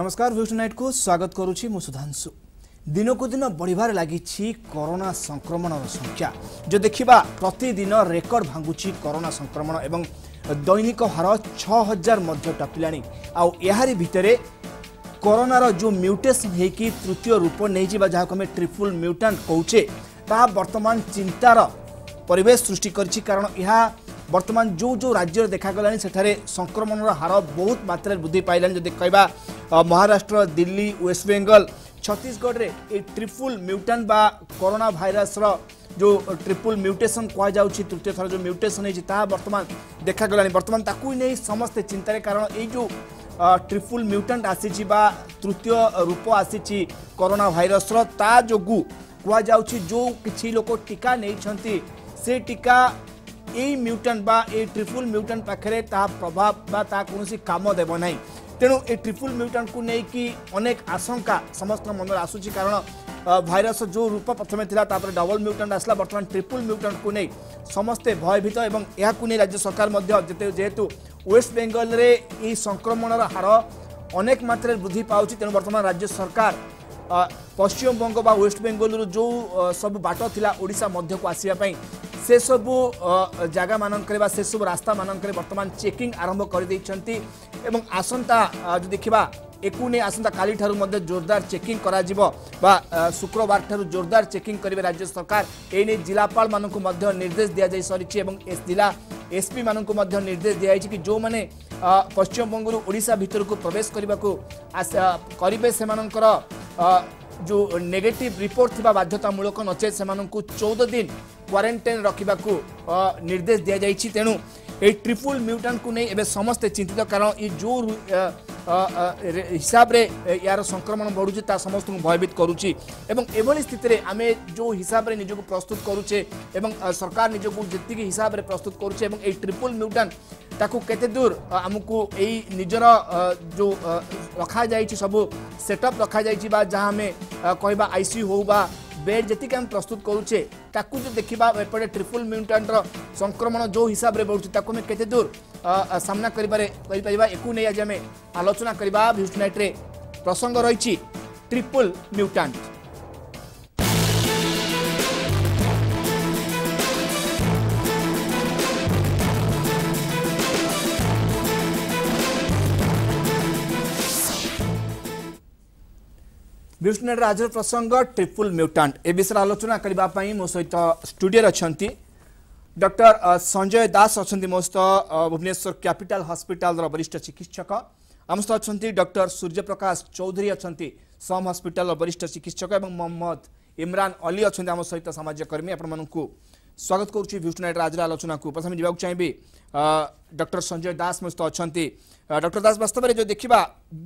নমস্কার ভিউটু নাইটকু স্বাগত করুছি মু সুধাংশু দিনকু দিন বড়িবার লাগিছি করোনা সংক্রমণর সংখ্যা যে দেখিবা প্রতিদিন রেকর্ড ভাঙ্গুছি করোনা সংক্রমণ এবং দৈনিক হার ছ হাজার মধ্য টপিলাণি আউ এহারি ভিতরে করোনার যে মিউটেসন হয়েকি তৃতীয় রূপ নেইছি বা যাকে আমি ট্রিপুল মিউটান্ট কৌছে তাহা বর্তমান চিন্তার পরিবেশ সৃষ্টি করেছি কারণ ইহা বর্তমান जो যে রাজ্যের দেখাগলা সেখানে সংক্রমণর হার বহু মাত্রায় বৃদ্ধি পাইলা যদি কহা মহারাষ্ট্র দিল্লি ওয়েস্টবেঙ্গল ছত্তিশগড়ে এই ট্রিপুল মিউটান বা করোনা ভাইরাসর जो ट्रिपुल म्यूटेसन कहुच्च तृतीय थर जो म्यूटेसन ता बर्तमान देखागला गला बर्तमान ताकू नहीं समस्ते चिंतार कारण ये जो ट्रिपल म्यूटाट आसी तृतीय रूप आसी करोना भाइरसर ता जो कहु जो कि लोक टीका नहीं टीका এই ମ୍ୟୁଟାଣ୍ଟ ବା ଏଇ ଟ୍ରିପୁଲ୍ ମ୍ୟୁଟାଣ୍ଟ ପାଖରେ ତାହା ପ୍ରଭାବ ବା ତାହା କୌଣସି କାମ ଦେବ ନାହିଁ ତେଣୁ ଏ ଟ୍ରିପୁଲ୍ ମ୍ୟୁଟାଣ୍ଟକୁ ନେଇକି ଅନେକ ଆଶଙ୍କା ସମସ୍ତଙ୍କ ମନରେ ଆସୁଛି କାରଣ ଭାଇରସ୍ ଯେଉଁ ରୂପ ପ୍ରଥମେ ଥିଲା ତାପରେ ଡବଲ୍ ମ୍ୟୁଟାଣ୍ଟ ଆସିଲା ବର୍ତ୍ତମାନ ଟ୍ରିପୁଲ୍ ମ୍ୟୁଟାଣ୍ଟକୁ ନେଇ ସମସ୍ତେ ଭୟଭୀତ ଏବଂ ଏହାକୁ ନେଇ ରାଜ୍ୟ ସରକାର ମଧ୍ୟ ଯେହେତୁ ୱେଷ୍ଟ ବେଙ୍ଗଲରେ ଏହି ସଂକ୍ରମଣର ହାର ଅନେକ ମାତ୍ରାରେ ବୃଦ୍ଧି ପାଉଛି ତେଣୁ ବର୍ତ୍ତମାନ ରାଜ୍ୟ ସରକାର পশ্চিমবঙ্গ বা ওয়েস্ট বেঙ্গলর যে সব বাট লা ওড়শা মধ্যক আসবা সেসব জায়গা মানকরে বা সেসব রাস্তা মানকরে বর্তমান চেকিং আরম্ভ করে দিয়েছেন এবং আসন্তা যদি দেখা একু নিয়ে আসন্তকালি মধ্যে জোরদার চেকিং করা যাব বা শুক্রবার ঠার জোরদার চেকিং করবে রাজ্য সরকার এনে জেলাপাল মানুষ মধ্যে নির্দেশ দিয়া যাই সরিছে এবং জেলা এসপি মানুষ মধ্যে নির্দেশ দিয়া হয়েছে কি যে পশ্চিমবঙ্গর ওড়শা ভিতরক প্রবেশ করা করবে সেমানকর जो नेगेटिव रिपोर्ट थिबा बाध्यतामूलक नचेत सेମାନଙ୍କୁ 14 दिन क्वारंटाइन रखिबाकू निर्देश दिया जाइछि तेनु এই ট্রিপুল ମ୍ୟୁଟାଣ୍ଟକୁ ନେଇ ଏବେ সমস্ত চিন্তিত কারণ এই যে হিসাবে ইয়ার সংক্রমণ বড়ুছে তা সমস্ত ভয়ভীত করুচি এবং এভাবে স্থিতরে আমি যে হিসাবে নিজকে প্রস্তুত করুছে এবং সরকার নিজকে যেত হিসাবে প্রস্তুত করুছে এবং এই ট্রিপুল মিউটান তাকে কেতে দূর আমি এই নিজের যে রখা যাই সবু আপ রখা যাই বা যা আমি কহবা আইসিউ হোক বা বেড যেতিকি আমি প্রস্তুত করুছে তাকে যদি দেখা এপটে ট্রিপল মিউটান্টর সংক্রমণ যে হিসাবে বড়ুছে তাকে আমি কেতে দূর সামনা করিপারা একু নিয়ে আজ আমি আলোচনা করা ভিউজ নাইট্রে প্রসঙ্গ রয়েছে ট্রিপল মিউটান্ট ମ୍ୟୁଟେଡ୍ ରାଜର ପ୍ରସଙ୍ଗ ଟ୍ରିପୁଲ୍ ମ୍ୟୁଟାଣ୍ଟ ଏ ବିଷୟରେ ଆଲୋଚନା କରିବା ପାଇଁ ମୋ ସହିତ ଷ୍ଟୁଡ଼ିଓରେ ଅଛନ୍ତି ଡକ୍ଟର ସଞ୍ଜୟ ଦାସ ଅଛନ୍ତି ମୋ ସହିତ ଭୁବନେଶ୍ୱର କ୍ୟାପିଟାଲ ହସ୍ପିଟାଲର ବରିଷ୍ଠ ଚିକିତ୍ସକ ଆମ ସହିତ ଅଛନ୍ତି ଡକ୍ଟର ସୂର୍ଯ୍ୟପ୍ରକାଶ ଚୌଧୁରୀ ଅଛନ୍ତି ସମ୍ ହସ୍ପିଟାଲର ବରିଷ୍ଠ ଚିକିତ୍ସକ ଏବଂ ମହମ୍ମଦ ଇମ୍ରାନ ଅଲି ଅଛନ୍ତି ଆମ ସହିତ ସାମାଜିକ କର୍ମୀ ଆପଣମାନଙ୍କୁ ସ୍ୱାଗତ କରୁଛି ଭ୍ୟୁଷ୍ଟୁ ନାଇଟ୍ର ଆଜିର ଆଲୋଚନାକୁ ପ୍ରଥମେ ଯିବାକୁ ଚାହିଁବି ଡକ୍ଟର ସଞ୍ଜୟ ଦାସ ମୋ ସହିତ ଅଛନ୍ତି ଡକ୍ଟର ଦାସ ବାସ୍ତବରେ ଯେଉଁ ଦେଖିବା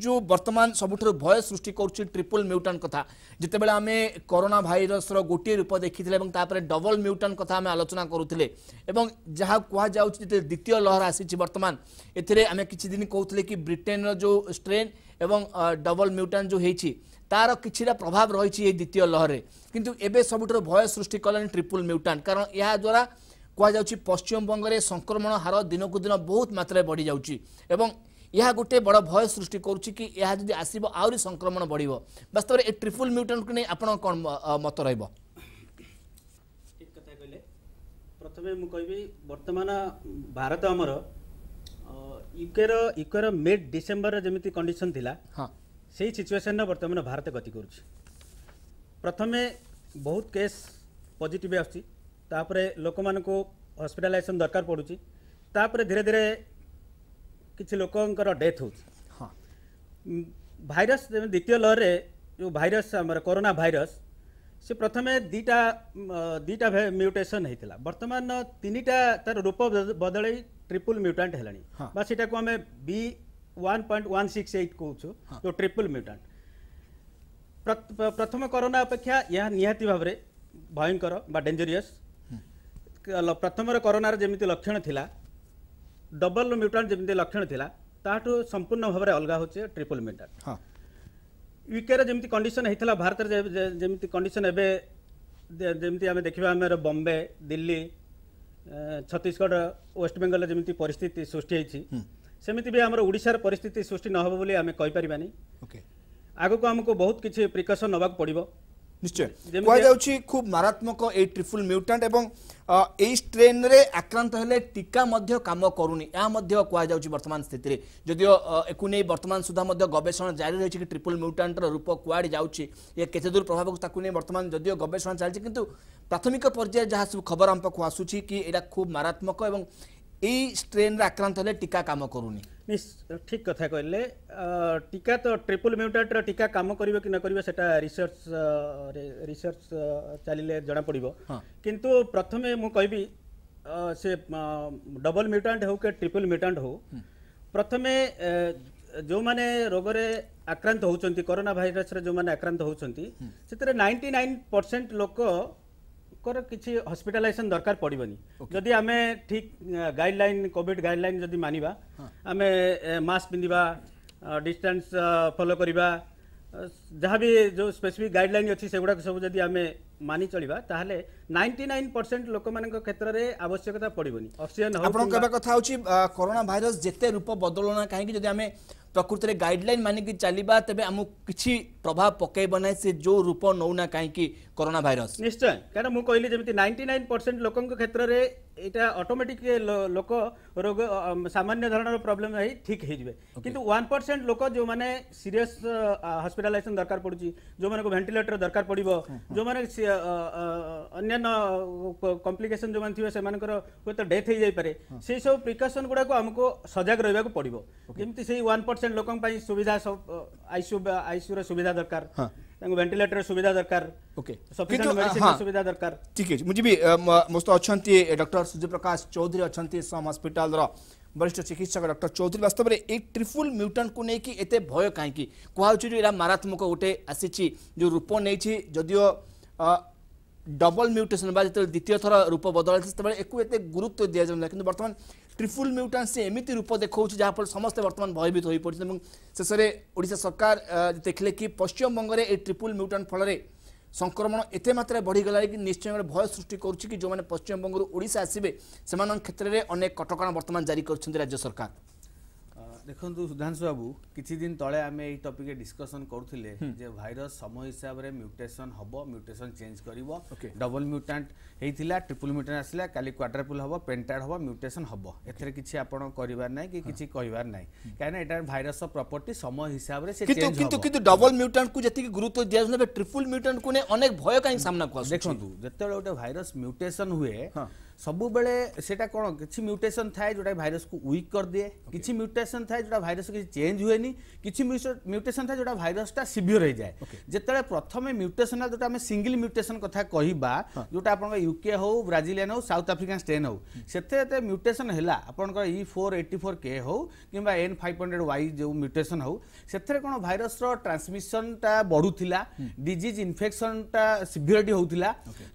ଯେଉଁ ବର୍ତ୍ତମାନ ସବୁଠାରୁ ଭୟ ସୃଷ୍ଟି କରୁଛି ଟ୍ରିପୁଲ୍ ମ୍ୟୁଟାଣ୍ଟ କଥା ଯେତେବେଳେ ଆମେ କରୋନା ଭାଇରସର ଗୋଟିଏ ରୂପ ଦେଖିଥିଲେ ଏବଂ ତାପରେ ଡବଲ ମ୍ୟୁଟାଣ୍ଟ କଥା ଆମେ ଆଲୋଚନା କରୁଥିଲେ ଏବଂ ଯାହା କୁହାଯାଉଛି ଯେତେବେଳେ ଦ୍ୱିତୀୟ ଲହର ଆସିଛି ବର୍ତ୍ତମାନ ଏଥିରେ ଆମେ କିଛି ଦିନ କହୁଥିଲେ କି ବ୍ରିଟେନର ଯେଉଁ ଷ୍ଟ୍ରେନ୍ ଏବଂ ଡବଲ ମ୍ୟୁଟାଣ୍ଟ ଯେଉଁ ହେଇଛି ତା'ର କିଛିଟା ପ୍ରଭାବ ରହିଛି ଏଇ ଦ୍ୱିତୀୟ ଲହରରେ କିନ୍ତୁ ଏବେ ସବୁଠାରୁ ଭୟ ସୃଷ୍ଟି କଲାଣି ଟ୍ରିପୁଲ୍ ମ୍ୟୁଟାଣ୍ଟ କାରଣ ଏହାଦ୍ୱାରା କୁହାଯାଉଛି ପଶ୍ଚିମବଙ୍ଗରେ ସଂକ୍ରମଣ ହାର ଦିନକୁ ଦିନ ବହୁତ ମାତ୍ରାରେ ବଢ଼ିଯାଉଛି ଏବଂ ଏହା ଗୋଟିଏ ବଡ଼ ଭୟ ସୃଷ୍ଟି କରୁଛି କି ଏହା ଯଦି ଆସିବ ଆହୁରି ସଂକ୍ରମଣ ବଢ଼ିବ ବାସ୍ତବରେ ଏ ଟ୍ରିପୁଲ୍ ମ୍ୟୁଟାଣ୍ଟକୁ ନେଇ ଆପଣ କ'ଣ ମତ ରହିବ ଠିକ୍ କଥା କହିଲେ ପ୍ରଥମେ ମୁଁ କହିବି ବର୍ତ୍ତମାନ ଭାରତ ଆମର ୟୁକେର ୟୁକେର ମିଡ଼ ଡିସେମ୍ବରରେ ଯେମିତି କଣ୍ଡିସନ୍ ଥିଲା ହଁ से सिचुएसन बर्तमान भारत गति कर प्रथम बहुत केस पजिट आसपुर लोक मान हस्पिटालेसन दरकार पड़ू तापर धीरे धीरे किसी लोकंर डेथ हो भाइर द्वितीय लहर जो भाइरस कोरोना भाइरस से प्रथम दीटा दीटा म्यूटेसन होता बर्तमान तीन टा तार रूप बदल ट्रिपुल म्यूटाट है हाँ। को आम 1.168 କହୁଛୁ ଯେଉଁ ଟ୍ରିପଲ୍ ମ୍ୟୁଟାଣ୍ଟ ପ୍ରଥମ କରୋନା ଅପେକ୍ଷା ଏହା ନିହାତି ଭାବରେ ଭୟଙ୍କର ବା ଡେଞ୍ଜରିୟସ୍ ପ୍ରଥମର କରୋନାର ଯେମିତି ଲକ୍ଷଣ ଥିଲା ଡବଲ୍ ମ୍ୟୁଟାଣ୍ଟ ଯେମିତି ଲକ୍ଷଣ ଥିଲା ତାହାଠୁ ସମ୍ପୂର୍ଣ୍ଣ ଭାବରେ ଅଲଗା ହେଉଛି ଟ୍ରିପଲ୍ ମ୍ୟୁଟାଣ୍ଟ ୟୁକେର ଯେମିତି କଣ୍ଡିସନ୍ ହେଇଥିଲା ଭାରତରେ ଯେମିତି କଣ୍ଡିସନ୍ ଏବେ ଯେମିତି ଆମେ ଦେଖିବା ଆମର ବମ୍ବେ ଦିଲ୍ଲୀ ଛତିଶଗଡ଼ ୱେଷ୍ଟବେଙ୍ଗଲର ଯେମିତି ପରିସ୍ଥିତି ସୃଷ୍ଟି ହେଇଛି ସେମିତି ବି ଆମର ଓଡ଼ିଶାର ପରିସ୍ଥିତି ସୃଷ୍ଟି ନ ହେବ ବୋଲି ଆମେ କହିପାରିବାନି ଓକେ ଆଗକୁ ଆମକୁ ବହୁତ କିଛି ପ୍ରିକସନ୍ ନେବାକୁ ପଡ଼ିବ ନିଶ୍ଚୟ କୁହାଯାଉଛି ଖୁବ ମାରାତ୍ମକ ଏଇ ଟ୍ରିପୁଲ୍ ମ୍ୟୁଟାଣ୍ଟ ଏବଂ ଏଇ ଷ୍ଟ୍ରେନ୍ରେ ଆକ୍ରାନ୍ତ ହେଲେ ଟୀକା ମଧ୍ୟ କାମ କରୁନି ଏହା ମଧ୍ୟ କୁହାଯାଉଛି ବର୍ତ୍ତମାନ ସ୍ଥିତିରେ ଯଦିଓ ଏକୁ ନେଇ ବର୍ତ୍ତମାନ ସୁଦ୍ଧା ମଧ୍ୟ ଗବେଷଣା ଜାରି ରହିଛି କି ଟ୍ରିପୁଲ୍ ମ୍ୟୁଟାଣ୍ଟର ରୂପ କୁଆଡ଼େ ଯାଉଛି ଏ କେତେ ଦୂର ପ୍ରଭାବକୁ ତାକୁ ନେଇ ବର୍ତ୍ତମାନ ଯଦିଓ ଗବେଷଣା ଚାଲିଛି କିନ୍ତୁ ପ୍ରାଥମିକ ପର୍ଯ୍ୟାୟ ଯାହା ସବୁ ଖବର ଆମ ପାଖକୁ ଆସୁଛି କି ଏଇଟା ଖୁବ୍ ମାରାତ୍ମକ ଏବଂ এই স্ট্রেনরে আক্রান্ত হলে টিকা কাম করুনি ঠিক কথা কহিলে টিকা তো ট্রিপল মিউটাটর টিকা কাম করব কি নকর সেটা রিসর্চ রিসর্চ চালিলে জনা পড়ব কিন্তু প্রথমে মু কইবি সে ডবল মিউটান্ট হো কে ট্রিপল মিউটান্ট হো প্রথমে ଯେଉଁମାନେ ରୋଗରେ ଆକ୍ରାନ୍ତ ହେଉଛନ୍ତି କରୋନା ଭାଇରସରେ ଯେଉଁମାନେ ଆକ୍ରାନ୍ତ ହେଉଛନ୍ତି ସେଥିରେ ନାଇଣ୍ଟି ନାଇନ୍ ପରସେଣ୍ଟ ଲୋକ ଲୋକର କିଛି ହସ୍ପିଟାଲାଇଜେସନ୍ ଦରକାର ପଡ଼ିବନି ଯଦି ଆମେ ଠିକ୍ ଗାଇଡ଼ଲାଇନ୍ କୋଭିଡ଼ ଗାଇଡ଼ଲାଇନ୍ ଯଦି ମାନିବା ଆମେ ମାସ୍କ ପିନ୍ଧିବା ଡିଷ୍ଟାନ୍ସ ଫଲୋ କରିବା ଯାହା ବି ଯେଉଁ ସ୍ପେସିଫିକ୍ ଗାଇଡ଼ଲାଇନ୍ ଅଛି ସେଗୁଡ଼ାକ ସବୁ ଯଦି ଆମେ ମାନି ଚଳିବା ତାହେଲେ নাইন্টি নাইন পরসেন্ট লোক ক্ষেত্রে আবশ্যকতা পড়বনি অক্সিজেন আপনার কেবা কথা হচ্ছে করোনা ভাইরস যেতে রূপ বদলো না কাহি যদি আমি প্রকৃতির গাইডলাইন মানিকি চালিবা তবে আমি কিছু প্রভাব পকাইব না সে যে রূপ নৌ না কাহি করোনা ভাইরস নিশ্চয় কারণ মু কহিলি যেমি নাইন্টি নাইন পরসেন্ট লোক ক্ষেত্রে এটা অটোমেটিক লোক রোগ সামান্য ধরনের প্রবলেম হয়ে ঠিক হয়ে যাবে কিন্তু ওয়ান পরসেন্ট লোক যে সিরিয়স হসপিটালাইজেসন দরকার পড়ুছি যে ভেন্টিলেটর দরকার পড়ব যে অন্য अन्न कम्प्लिकेसन जो मैंने थे से हूँ तो डेथ हो जाए से सब प्रिकसन गुड़ाक आमको सजग रहा पड़ो जमी से वन परसेंट लोक सुविधा आईसीयू आईसीयू रुविधा दरकार चिकित्सक डॉक्टर चौधरी मारात्मक गोटे आसी रूप नहीं ডবল মিউটেসন বা যেত দ্বিতীয় থর রূপ বদলাইছে সেতবে একু এত গুরুত্ব দিয়া যাওয়া কিন্তু বর্তমান ট্রিপুল মিউটান্স এমিতি রূপ দেখাউছে যাফলে সমস্ত বর্তমান ভয়ভীত হয়ে পড়ছেন এবং শেষে ওড়শা সরকার দেখলে কি পশ্চিমবঙ্গে এই ট্রিপুল মিউটান্ট ফলরে সংক্রমণ এতে মাত্রায় বড়িগলা কি নিশ্চয় ভাবে ভয় সৃষ্টি করছে কি যে পশ্চিমবঙ্গর ওড়শা আসবে সে ক্ষেত্রে অনেক কটকণা বর্তমান জারি করছেন রাজ্য সরকার ଦେଖନ୍ତୁ ସୁଧାଂଶୁ ବାବୁ କିଛି ଦିନ ତଳେ ଆମେ ଏଇ ଟପିକରେ ଡିସ୍କସନ୍ କରୁଥିଲେ ଯେ ଭାଇରସ୍ ସମୟ ହିସାବରେ ମ୍ୟୁଟେସନ୍ ହବ ମ୍ୟୁଟେସନ୍ ଚେଞ୍ଜ କରିବ ଡବଲ୍ ମ୍ୟୁଟାଣ୍ଟ ହେଇଥିଲା ଟ୍ରିପୁଲ୍ ମ୍ୟୁଟାଣ୍ଟ ଆସିଲା କାଲି କ୍ୱାଡ୍ରାପୁଲ୍ ହବ ପେଣ୍ଟାଡ଼ ହେବ ମ୍ୟୁଟେସନ୍ ହବ ଏଥିରେ କିଛି ଆପଣ କରିବାର ନାହିଁ କି କିଛି କହିବାର ନାହିଁ କାହିଁକିନା ଏଇଟା ଭାଇରସ୍ର ପ୍ରପର୍ଟି ସମୟ ହିସାବରେ ସେ କିନ୍ତୁ କିନ୍ତୁ କିନ୍ତୁ ଡବଲ୍ ମ୍ୟୁଟାଣ୍ଟକୁ ଯେତିକି ଗୁରୁତ୍ୱ ଦିଆଯାଉଛି ଏବେ ଟ୍ରିପୁଲ୍ ମ୍ୟୁଟାଣ୍ଟକୁ ନେଇ ଅନେକ ଭୟ କାହିଁକି ସାମ୍ନାକୁ ଆସୁଛି ଦେଖନ୍ତୁ ଯେତେବେଳେ ଗୋଟେ ଭାଇରସ୍ ମ୍ୟୁଟେସନ୍ ହୁଏ ସବୁବେଳେ ସେଇଟା କ'ଣ କିଛି ମ୍ୟୁଟେସନ୍ ଥାଏ ଯେଉଁଟା ଭାଇରସ୍କୁ ୱିକ୍ କରିଦିଏ କିଛି ମ୍ୟୁଟେସନ୍ ଥାଏ ଯେଉଁଟା ଭାଇରସ୍ କିଛି ଚେଞ୍ଜ ହୁଏନି କିଛି ମ୍ୟୁଟେସନ୍ ଥାଏ ଯେଉଁଟା ଭାଇରସ୍ଟା ସିଭିୟର ହେଇଯାଏ ଯେତେବେଳେ ପ୍ରଥମେ ମ୍ୟୁଟେସନାଲ୍ ଯେଉଁଟା ଆମେ ସିଙ୍ଗିଲ୍ ମ୍ୟୁଟେସନ୍ କଥା କହିବା ଯେଉଁଟା ଆପଣଙ୍କ ୟୁକେ ହେଉ ବ୍ରାଜିଲିଆନ୍ ହେଉ ସାଉଥ୍ ଆଫ୍ରିକାନ୍ ଷ୍ଟ୍ରେନ୍ ହେଉ ସେଥିରେ ଯେତେ ମ୍ୟୁଟେସନ୍ ହେଲା ଆପଣଙ୍କର ଇ ଫୋର୍ ଏଇଟି ଫୋର୍ କେ ହେଉ କିମ୍ବା ଏନ୍ ଫାଇଭ୍ ହଣ୍ଡ୍ରେଡ଼ ୱାଇ ଯେଉଁ ମ୍ୟୁଟେସନ୍ ହେଉ ସେଥିରେ କ'ଣ ଭାଇରସ୍ର ଟ୍ରାନ୍ସମିସନ୍ଟା ବଢ଼ୁଥିଲା ଡିଜିଜ୍ ଇନଫେକ୍ସନ୍ଟା ସିଭିୟରିଟି ହେଉଥିଲା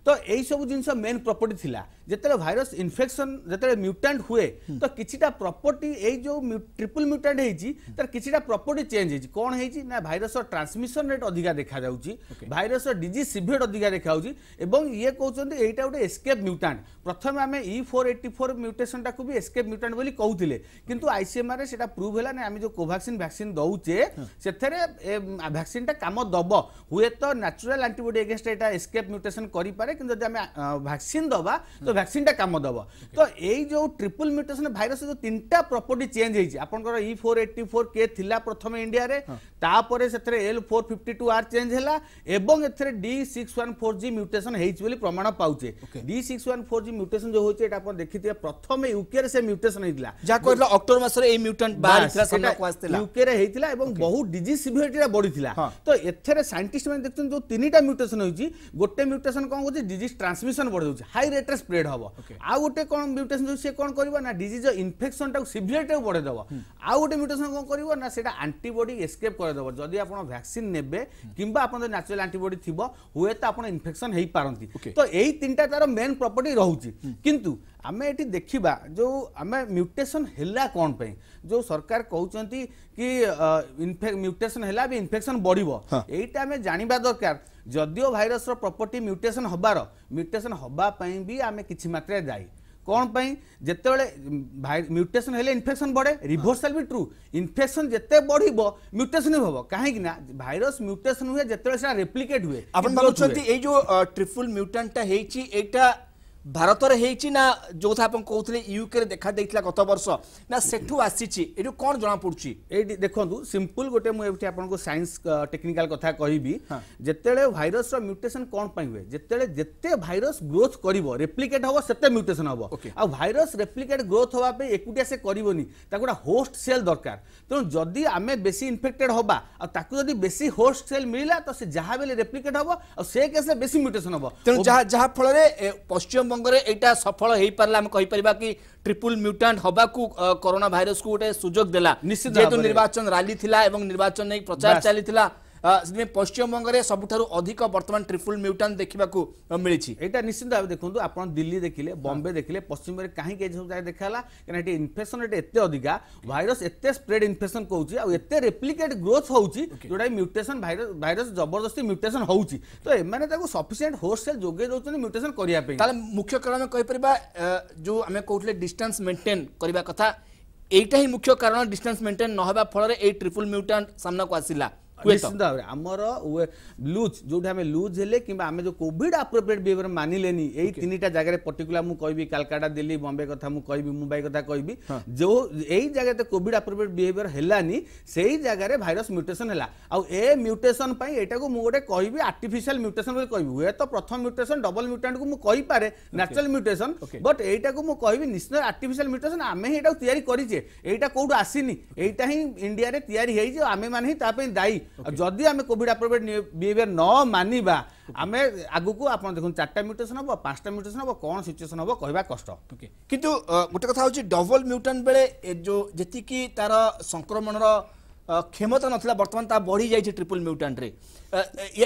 ତ ଏଇସବୁ ଜିନିଷ ମେନ୍ ପ୍ରପର୍ଟି ଥିଲା যেতবে ভাইরস ইনফেকশন যেতবে ম্যুটাট হুয়ে তো কিছুটা প্রপর্টি এই যে ট্রিপল ম্যুটাট হয়েছি তার কিছুটা প্রপর্টি চেঞ্জ হয়েছি কোণ হয়েছি না ভাইরসর ট্রান্সমিশন রেট অধিকা দেখা যাচ্ছে ভাইরসর ডিজিজ সিভিয়র অধিকা দেখা যাচ্ছে এবং ইয়ে কৌন এইটা গোটে এসকেপ ম্যুটাট প্রথমে আমি ই ফোর এইটি ফোর ମ୍ୟୁଟେସନଟା କୁ ବି ଏସ୍କେପ୍ ମ୍ୟୁଟାଣ୍ଟ ବୋଲି କହୁଥିଲେ କିନ୍ତୁ ଆଇସିଏମ୍ଆର୍ରେ ସେଟା ପ୍ରୁଭ୍ ହେଲା ନା ଆମେ ଯେଉଁ କୋଭାକ୍ସିନ୍ ଭ୍ୟାକ୍ସିନ୍ ଦେଉଛେ ସେଥିରେ ଏ ଭ୍ୟାକ୍ସିନ୍ଟା କାମ ଦେବ ହୁଏତ ନ୍ୟାଚୁରାଲ୍ ଆଣ୍ଟିବଡି ଏଗେନ୍ଷ୍ଟ ଏଇଟା ଏସ୍କେପ୍ ମ୍ୟୁଟେସନ୍ କରିପାରେ କିନ୍ତୁ ଯଦି ଆମେ ଭ୍ୟାକ୍ସିନ୍ ଦେବା ତ ভ্যাকসিনটা কাম দেব তো এই যে ট্রিপল মিউটেসন ভাইরস যে তিনটা প্রপর্টি চেঞ্জ হয়েছে আপনার ই ফোর এইটি ফোর কে লা প্রথমে ইন্ডিয়ারে তাপরে সেথে L four fifty two R change হল এবং এতে D six one four G mutation ହେଇଛି ବୋଲି ପ୍ରମାଣ ପାଉଛେ D six one four G mutation ଯୋଉ ହୋଇଛି ଏଇଟା ଆପଣ ଦେଖିଥିବେ ପ୍ରଥମେ ୟୁକେରେ ସେ ମ୍ୟୁଟେସନ ହେଇଥିଲା ଯାହା କହିଲା ଅକ୍ଟୋବର ମାସରେ ଏଇ ମ୍ୟୁଟାଣ୍ଟ ବାହାରିଥିଲା ସାମ୍ନାକୁ ଆସିଥିଲା ୟୁକେରେ ହେଇଥିଲା ଏବଂ ବହୁ ଡିଜିଜ୍ ସିଭିରିଟିରେ ବଢିଥିଲା ତ ଏଥିରେ ସାଇଣ୍ଟିଷ୍ଟ ମାନେ ଦେଖୁଛନ୍ତି ଯୋଉ ତିନିଟା ମ୍ୟୁଟେସନ ହୋଇଛି ଗୋଟେ ମ୍ୟୁଟେସନ କଣ କରୁଛି ଡିଜିଜ୍ ଟ୍ରାନ୍ସମିସନ ବଢି ଦଉଛି ହାଇ ରେଟ୍ରେ ସ୍ପ୍ରେଡ୍ ହବ ଆଉ ଗୋଟେ କଣ ମ୍ୟୁଟେସନ ଯୋଉ ସେ କଣ କରିବ ନା ଡିଜିଜ୍ ଇନଫେକ୍ସନଟାକୁ ସିଭିରିଟିକୁ ବଢେଇ ଦେବ ଆଉ ଗୋଟେ ମ୍ୟୁଟେସନ କଣ କରିବ ନା ସେଇଟା ଆଣ୍ଟିବଡି ଏସ୍କେପ୍ କରିଦେବ দেব যদি আপনার ভ্যাকসিন নেবে কিংবা আপনার ন্যাচুরাল আন্টিবডি থাকবে হুয়েত আপনার ইনফেকশন হয়ে পারতি তো এই তিনটা তার মেন প্রপর্টি রয়েছে কিন্তু আমি এটি দেখিবা যে আমি ମ୍ୟୁଟେସନ୍ ହେଲା କ'ଣ ପାଇଁ ଯେଉଁ ସରକାର କହୁଛନ୍ତି କି ମ୍ୟୁଟେସନ୍ ହେଲା ବି ଇନଫେକ୍ସନ୍ ବଢ଼ିବ ଏଇଟା ଆମେ ଜାଣିବା ଦରକାର ଯଦିଓ ଭାଇରସର ପ୍ରପର୍ଟି ମ୍ୟୁଟେସନ୍ ହେବାର ମ୍ୟୁଟେସନ୍ ହେବା ପାଇଁ ବି ଆମେ କିଛି ମାତ୍ରାରେ ଦାୟୀ କ'ଣ ପାଇଁ ଯେତେବେଳେ ମ୍ୟୁଟେସନ୍ ହେଲେ ଇନଫେକ୍ସନ୍ ବଢ଼େ ରିଭର୍ସାଲ୍ ବି ଟ୍ରୁ ଇନଫେକ୍ସନ୍ ଯେତେ ବଢ଼ିବ ମ୍ୟୁଟେସନ୍ ବି ହେବ କାହିଁକି ନା ଭାଇରସ୍ ମ୍ୟୁଟେସନ୍ ହୁଏ ଯେତେବେଳେ ସେଟା ରେପ୍ଲିକେଟ୍ ହୁଏ ଆପଣ ଭାବୁଛନ୍ତି ଏଇ ଯେଉଁ ଟ୍ରିପୁଲ୍ ମ୍ୟୁଟାଣ୍ଟଟା ହେଇଛି ଏଇଟା ଭାରତରେ ହେଇଛି ନା ଯୋଉଥା ଆପଣ କହୁଥିଲେ ୟୁକେରେ ଦେଖାଦେଇଥିଲା ଗତ ବର୍ଷ ନା ସେଠୁ ଆସିଛି ଏଠୁ କ'ଣ ଜଣାପଡ଼ୁଛି ଏଇଠି ଦେଖନ୍ତୁ ସିମ୍ପଲ୍ ଗୋଟେ ମୁଁ ଏଠି ଆପଣଙ୍କୁ ସାଇନ୍ସ ଟେକ୍ନିକାଲ କଥା କହିବି ଯେତେବେଳେ ଭାଇରସର ମ୍ୟୁଟେସନ୍ କ'ଣ ପାଇଁ ହୁଏ ଯେତେବେଳେ ଯେତେ ଭାଇରସ୍ ଗ୍ରୋଥ୍ କରିବ ରେପ୍ଲିକେଟ୍ ହେବ ସେତେ ମ୍ୟୁଟେସନ୍ ହେବ ଆଉ ଭାଇରସ୍ ରେପ୍ଲିକେଟ୍ ଗ୍ରୋଥ୍ ହେବା ପାଇଁ ଏକୁଟିଆ ସେ କରିବନି ତାକୁ ଗୋଟେ ହୋଷ୍ଟ ସେଲ୍ ଦରକାର ତେଣୁ ଯଦି ଆମେ ବେଶୀ ଇନଫେକ୍ଟେଡ୍ ହେବା ଆଉ ତାକୁ ଯଦି ବେଶୀ ହୋଷ୍ଟ ସେଲ୍ ମିଳିଲା ତ ସେ ଯାହା ବେଲେ ରେପ୍ଲିକେଟ୍ ହେବ ଆଉ ସେ କେସ୍ରେ ବେଶୀ ମ୍ୟୁଟେସନ୍ ହେବ ତେଣୁ ଯାହା ଯାହାଫଳରେ ପଶ୍ଚିମ পশ্চিমবঙ্গে এইটা সফল হয়ে পারা আমি কইপারা কি ট্রিপল ম্যুটাট হওয়া করোনা ভাইরস কু গোটে সুযোগ দেলা যেহেতু নির্বাচন রালি লা এবং নির্বাচন নেই প্রচার চাল ସେଥିପାଇଁ ପଶ୍ଚିମବଙ୍ଗରେ ସବୁଠାରୁ ଅଧିକ ବର୍ତ୍ତମାନ ଟ୍ରିପୁଲ ମ୍ୟୁଟାନ୍ ଦେଖିବାକୁ ମିଳିଛି ଏଇଟା ନିଶ୍ଚିନ୍ତ ଭାବେ ଦେଖନ୍ତୁ ଆପଣ ଦିଲ୍ଲୀ ଦେଖିଲେ ବମ୍ବେ ଦେଖିଲେ ପଶ୍ଚିମରେ କାହିଁକି ଏସବୁ ଜାଗା ଦେଖାହେଲା କାରଣ ଏଠି ଇନଫେକ୍ସନ୍ ରେଟ୍ ଏତେ ଅଧିକା ଭାଇରସ୍ ଏତେ ସ୍ପ୍ରେଡ୍ ଇନଫେକ୍ସନ୍ କରୁଛି ଆଉ ଏତେ ରେପ୍ଲିକେଟ୍ ଗ୍ରୋଥ୍ ହେଉଛି ଯେଉଁଟା ମ୍ୟୁଟେସନ୍ ଭାଇରସ୍ ଭାଇରସ୍ ଜବରଦସ୍ତି ମ୍ୟୁଟେସନ୍ ହେଉଛି ତ ଏମାନେ ତାକୁ ସଫିସିଏଣ୍ଟ ହୋଲସେଲ୍ ଯୋଗାଇ ଦେଉଛନ୍ତି ମ୍ୟୁଟେସନ୍ କରିବା ପାଇଁ ତାହେଲେ ମୁଖ୍ୟ କାରଣ ଆମେ କହିପାରିବା ଯେଉଁ ଆମେ କହୁଥିଲେ ଡିଷ୍ଟାନ୍ସ ମେଣ୍ଟେନ୍ କରିବା କଥା এইটা হি মুখ্য কারণ ডিষ্টান্স মেইনটেইন নহবা ফলরে এই ট্রিপল মিউটান্ট সামনাকু আসিলা ନିଶ୍ଚିତ ଭାବରେ ଆମର ଲୁଜ୍ ଯେଉଁଠି ଆମେ ଲୁଜ୍ ହେଲେ କିମ୍ବା ଆମେ ଯେଉଁ କୋଭିଡ୍ ଆପ୍ରୋପ୍ରିଏଟ୍ ବିହେଭିୟର ମାନିଲେନି ଏଇ ତିନିଟା ଜାଗାରେ ପର୍ଟିକୁଲାର ମୁଁ କହିବି କାଲକାଟା ଦିଲ୍ଲୀ ବମ୍ବେ କଥା ମୁଁ କହିବି ମୁମ୍ବାଇ କଥା କହିବି ଯେଉଁ ଏଇ ଜାଗାରେ କୋଭିଡ୍ ଆପ୍ରୋପ୍ରିଏଟ୍ ବିହେଭିଅର୍ ହେଲାନି ସେଇ ଜାଗାରେ ଭାଇରସ୍ ମ୍ୟୁଟେସନ୍ ହେଲା ଆଉ ଏ ମ୍ୟୁଟେସନ୍ ପାଇଁ ଏଇଟାକୁ ମୁଁ ଗୋଟେ କହିବି ଆର୍ଟିଫିସିଆଲ ମ୍ୟୁଟେସନ୍ ବୋଲି କହିବି ହୁଏତ ପ୍ରଥମ ମ୍ୟୁଟେସନ୍ ଡବଲ୍ ମ୍ୟୁଟାଣ୍ଟକୁ ମୁଁ କହିପାରେ ନ୍ୟାଚୁରାଲ ମ୍ୟୁଟେସନ୍ ବଟ୍ ଏଇଟାକୁ ମୁଁ କହିବି ନିଶ୍ଚୟ ଆର୍ଟିଫିସିଆଲ ମ୍ୟୁଟେସନ୍ ଆମେ ହିଁ ଏଇଟାକୁ ତିଆରି କରିଛେ ଏଇଟା କେଉଁଠୁ ଆସିନି ଏଇଟା ହିଁ ଇଣ୍ଡିଆରେ ତିଆରି ହେଇଛି ଆମେମାନେ ହିଁ ତା ପାଇଁ ଦାୟୀ যদি আমি কোভিড আপ্রোভেড বিহেভিয়ার ন মানিবা আমি আগুক আপনার দেখুন চারটা মিউটেসন হব পাঁচটা মিউটেসন হব কোণ সিচুয়েসন হব কহবা কষ্ট কিন্তু গোটে কথা হচ্ছে ডবল মিউটান বেড়ে যেতিকি তার সংক্রমণর ক্ষমতা নথিলা বর্তমান তা বড়ি যাইছে ট্রিপল মিউটান্টরে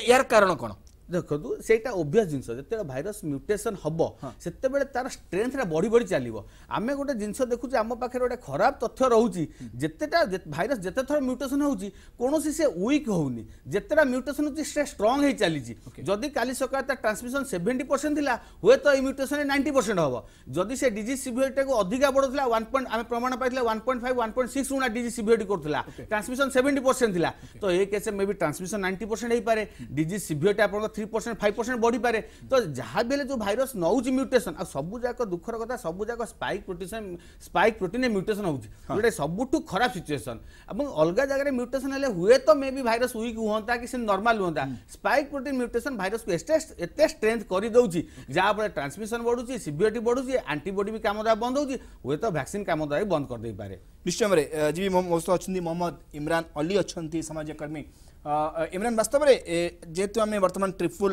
ইয়ার কারণ কোণ ଦେଖନ୍ତୁ ସେଇଟା ଓଭିୟସ୍ ଜିନିଷ ଯେତେବେଳେ ଭାଇରସ୍ ମ୍ୟୁଟେସନ୍ ହେବ ସେତେବେଳେ ତାର ଷ୍ଟ୍ରେନ୍ଥଟା ବଢ଼ି ବଢ଼ି ଚାଲିବ ଆମେ ଗୋଟେ ଜିନିଷ ଦେଖୁଛେ ଆମ ପାଖରେ ଗୋଟେ ଖରାପ ତଥ୍ୟ ରହୁଛି ଯେତେଟା ଭାଇରସ୍ ଯେତେଥର ମ୍ୟୁଟେସନ୍ ହେଉଛି କୌଣସି ସେ ୱିକ୍ ହେଉନି ଯେତେଟା ମ୍ୟୁଟେସନ୍ ହେଉଛି ସେ ଷ୍ଟ୍ରଙ୍ଗ୍ ହେଇ ଚାଲିଛି ଯଦି କାଲି ସକାଳେ ତା ଟ୍ରାନ୍ସମିସନ୍ ସେଭେଣ୍ଟି ପରସେଣ୍ଟ ଥିଲା ହୁଏତ ଏଇ ମ୍ୟୁଟେସନ୍ ନାଇଣ୍ଟି ପରସେଣ୍ଟ ହେବ ଯଦି ସେ ଡିଜି ସିଭିଅରିଟାକୁ ଅଧିକା ବଢ଼ୁଥିଲା ୱାନ୍ ପଏଣ୍ଟ ଆମେ ପ୍ରମାଣ ପାଇଥିଲେ one point five one point six ଗୁଣା ଡିଜିଜ୍ ସିଭିଅରିଟି କରୁଥିଲା ଟ୍ରାନ୍ସମିସନ୍ ସେଭେଣ୍ଟି ପରସେଣ୍ଟ ଥିଲା ତ ଏ କେସ୍ ମେ ବି ଟ୍ରାନ୍ସମିସନ୍ ନାଇଣ୍ଟି ପରସେଣ୍ଟ ହେଇପାରେ ଡିଜିଜ୍ ସିଭିଅରିଟି ଆପଣଙ୍କ থ্রি ପରସେଣ୍ଟ ଫାଇଭ ପରସେଣ୍ଟ ବଢ଼ିପାରେ ତ ଯାହା ବି ହେଲେ ଯେଉଁ ଭାଇରସ୍ ନେଉଛି ମ୍ୟୁଟେସନ୍ ଆଉ ସବୁଯାକ ଦୁଃଖର କଥା ସବୁଯାକ ସ୍ପାଇକ୍ ପ୍ରୋଟିସନ୍ ସ୍ପାଇକ୍ ପ୍ରୋଟିନ୍ରେ ମ୍ୟୁଟେସନ୍ ହେଉଛି ଯେଉଁଟା ସବୁଠୁ ଖରାପ ସିଚୁଏସନ୍ ଏବଂ ଅଲଗା ଜାଗାରେ ମ୍ୟୁଟେସନ୍ ହେଲେ ହୁଏତ ମେ ବି ଭାଇରସ୍ ୱିକ୍ ହୁଅନ୍ତା କି ସେ ନର୍ମାଲ ହୁଅନ୍ତା ସ୍ପାଇକ୍ ପ୍ରୋଟିନ୍ ମ୍ୟୁଟେସନ୍ ଭାଇରସ୍କୁ ଏତେ ଏତେ ଷ୍ଟ୍ରେନ୍ଥ କରିଦେଉଛି ଯାହାଫଳରେ ଟ୍ରାନ୍ସମିସନ୍ ବଢ଼ୁଛି ସିଭିଅରିଟି ବଢ଼ୁଛି ଆଣ୍ଟିବଡି ବି କାମ ଦେବା ବନ୍ଦ ହେଉଛି ହୁଏତ ଭ୍ୟାକ୍ସିନ୍ କାମ ଦେବା ବି ବନ୍ଦ କରିଦେଇପାରେ ନିଶ୍ଚୟ ଭାବରେ ଯିଏ ମୋ ସହ ଅଛନ୍ତି ମହମ୍ମଦ ଇମ୍ରାନ ଅଲି ଅଛନ୍ତି ସମାଜକର୍ମୀ इमरान बास्तव में जेहेतु आम बर्तमान ट्रिपुल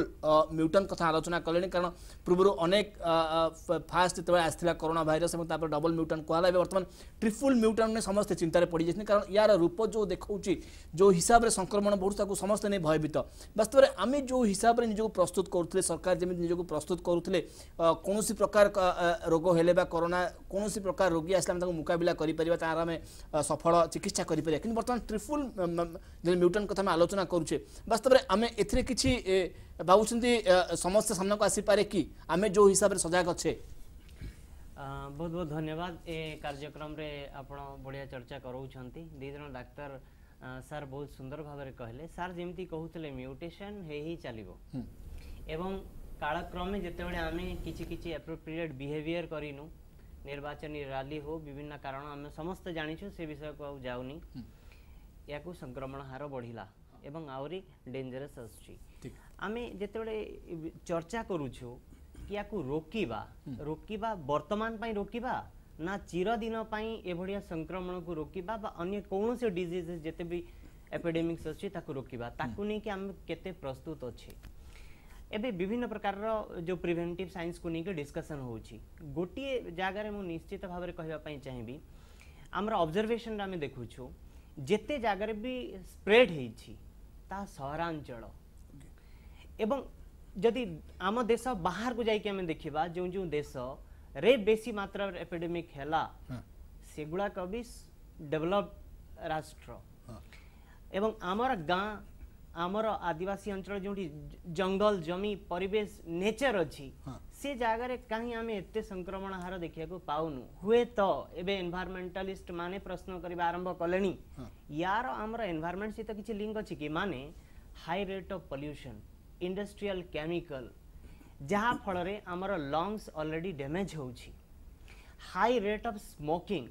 म्यूटन कथ आलोचना कले कारण पूर्वर अनेक फास्ट जितने आसाला कोरोना भाईरस डबल म्यूटन कहला बर्तमान ट्रिपुल म्यूटन ने समस्त चिंतार पड़ जाते कारण यार रूप जो देखा जो हिसाब से संक्रमण बढ़ू समस्त नहीं भयभीत बास्तव में आम जो हिसाब से निज्क प्रस्तुत करुले सरकार जमी निजी प्रस्तुत करुले कौन प्रकार रोग हेले करोना कौन प्रकार रोगी आसान मुकबिला करें सफल चिकित्सा करें कि बर्तमान ट्रिपुल म्यूटन कथ আলোচনা করুছে বাস্তবরে আমি এতে কিছু ভাবুছেন সমস্ত সামনাকু আসিপারে কি আমি যে হিসাবে সজাগ অছে ବହୁତ ବହୁତ ଧନ୍ୟବାଦ ଏ କାର୍ଯ୍ୟକ୍ରମରେ ଆପଣ ବଢ଼ିଆ ଚର୍ଚ୍ଚା କରାଉଛନ୍ତି ଦୁଇ ଜଣ ଡାକ୍ତର ସାର୍ ବହୁତ ସୁନ୍ଦର ଭାବରେ କହିଲେ ସାର୍ ଯେମିତି କହୁଥିଲେ ମ୍ୟୁଟେସନ୍ ହେଇ ହେଇ ଚାଲିବ ଏବଂ କାଳକ୍ରମେ ଯେତେବେଳେ ଆମେ କିଛି କିଛି ଆପ୍ରୋପ୍ରିଏଟ୍ ବିହେଭିଅର୍ କରିନୁ ନିର୍ବାଚନୀ ରାଲି ହଉ ବିଭିନ୍ନ କାରଣ ଆମେ ସମସ୍ତେ ଜାଣିଛୁ ସେ ବିଷୟକୁ ଆଉ ଯାଉନି ୟାକୁ ସଂକ୍ରମଣ ହାର ବଢ଼ିଲା এবং ଆହୁରି ଡେଞ୍ଜରସ୍ ଆସୁଛି ଆମେ ଯେତେବେଳେ ଚର୍ଚ୍ଚା କରୁଛୁ କି ୟାକୁ ରୋକିବା ରୋକିବା ବର୍ତ୍ତମାନ ପାଇଁ ରୋକିବା ନା ଚିରଦିନ ପାଇଁ ଏଭଳିଆ ସଂକ୍ରମଣକୁ ରୋକିବା ବା ଅନ୍ୟ କୌଣସି ଡିଜିଜେସ୍ ଯେତେ ବି ଏପିଡେମିକ୍ସ ଅଛି ତାକୁ ରୋକିବା ତାକୁ ନେଇକି ଆମେ କେତେ ପ୍ରସ୍ତୁତ ଅଛେ ଏବେ ବିଭିନ୍ନ ପ୍ରକାରର ଯେଉଁ ପ୍ରିଭେଣ୍ଟିଭ୍ ସାଇନ୍ସକୁ ନେଇକି ଡିସ୍କସନ୍ ହେଉଛି ଗୋଟିଏ ଜାଗାରେ ମୁଁ ନିଶ୍ଚିତ ଭାବରେ କହିବା ପାଇଁ ଚାହିଁବି ଆମର ଅବଜର୍ଭେସନରେ ଆମେ ଦେଖୁଛୁ ଯେତେ ଜାଗାରେ ବି ସ୍ପ୍ରେଡ୍ ହେଇଛି ତା ସହରାଞ୍ଚଳ ଏବଂ ଯଦି ଆମ ଦେଶ ବାହାରକୁ ଯାଇକି ଆମେ ଦେଖିବା ଯେଉଁ ଯେଉଁ ଦେଶରେ ବେଶୀ ମାତ୍ରାରେ ଏପିଡେମିକ୍ ହେଲା ସେଗୁଡ଼ାକ ବି ଡେଭଲପ୍ ରାଷ୍ଟ୍ର ଏବଂ ଆମର ଗାଁ ଆମର ଆଦିବାସୀ ଅଞ୍ଚଳ ଯେଉଁଠି ଜଙ୍ଗଲ ଜମି ପରିବେଶ ନେଚର ଅଛି से जगह कहीं आम एत संक्रमण हार देखा पाऊनु हुए तो ये एनभारमेंटालीस्ट मान प्रश्न करने आरंभ कले हाँ। यार आम एनभारमेंट सहित किसी लिंक अच्छी कि मान high rate of pollution industrial chemical जहाँफल फल लंगस अलरेडी डैमेज हो हाई रेट ऑफ स्मोकिंग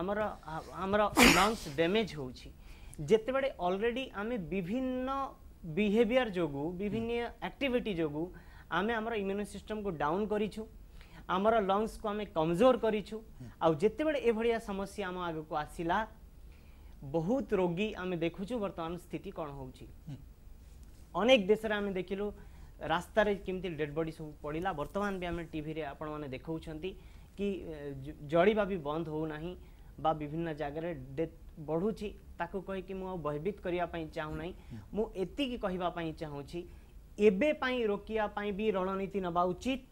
आमर आम लंगस डैमेज होते अलरेडी आम विभिन्न बिहेवियर जो विभिन्न एक्टिविटी हाँ। जो आम आम इम्यून सिस्टम को डाउन करूँ लंगस को आम कमजोर करते भाया समस्या आम आग को आसला बहुत रोगी आम देखु बर्तमान स्थिति कौन होनेक देश में देखिलु रास्तार केमती डेड बडी सब पड़ा बर्तमान भी आम टी आपण देखा कि जड़वा भी बंद होना बा विभिन्न जगार डेथ बढ़ू ताकू कहीकि मुझे भयभीत करने चाहूना मुझे कहवाई चाहूँगी एवं रोकिया भी रणनीति नवा उचित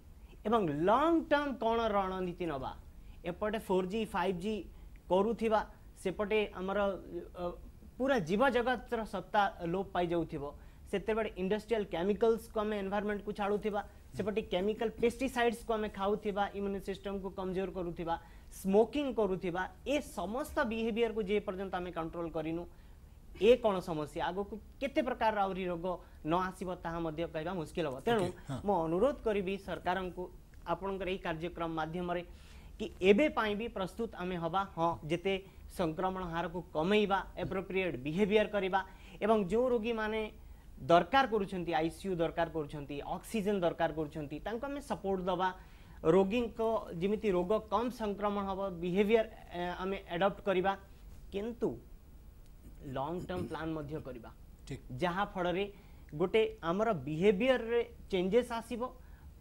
এবং লং টর্ম কোণ রণনীতি নবা এপটে ফোর জি ফাইভ জি করুবা সেপটে আমার পুরা জীবজগতর সত্তা লোপ পাই যাওথিব সেতবে ইন্ডস্ট্রিয়াল কেমিকালস কু আমি এনভারনমেন্ট কু ছাড়ুবা সেপটে কেমিকাল পেস্টিসাইডস কু আমি খাওয়া ইমিউনি সিস্টম কু কমজোর করুবা স্মোকিং করুবা এ সমস্ত বিহেভিয়ার কু যে পর্যন্ত আমি কন্ট্রোল করিনু ये कौन समस्या आग को केत प्रकार आवरी रोग न आसबा कह मुस्किल हे तेणु हाँ। मु करी सरकार को आपण कार्यक्रम मध्यम कि एबंपी भी प्रस्तुत आम हवा हाँ जिते संक्रमण हार को कमे एप्रोप्रिएट बिहेयर करवा जो रोगी मैंने दरकार कर आईसीयू दरकार करसीजेन दरकार करें सपोर्ट दवा रोगी जमी रोग कम संक्रमण हम बिहेयर आम एडप्ट करवा किंतु লং ଟର୍ମ ପ୍ଲାନ୍ ମଧ୍ୟ କରିବା ଯାହାଫଳରେ ଗୋଟେ ଆମର ବିହେଭିଅରରେ ଚେଞ୍ଜେସ୍ ଆସିବ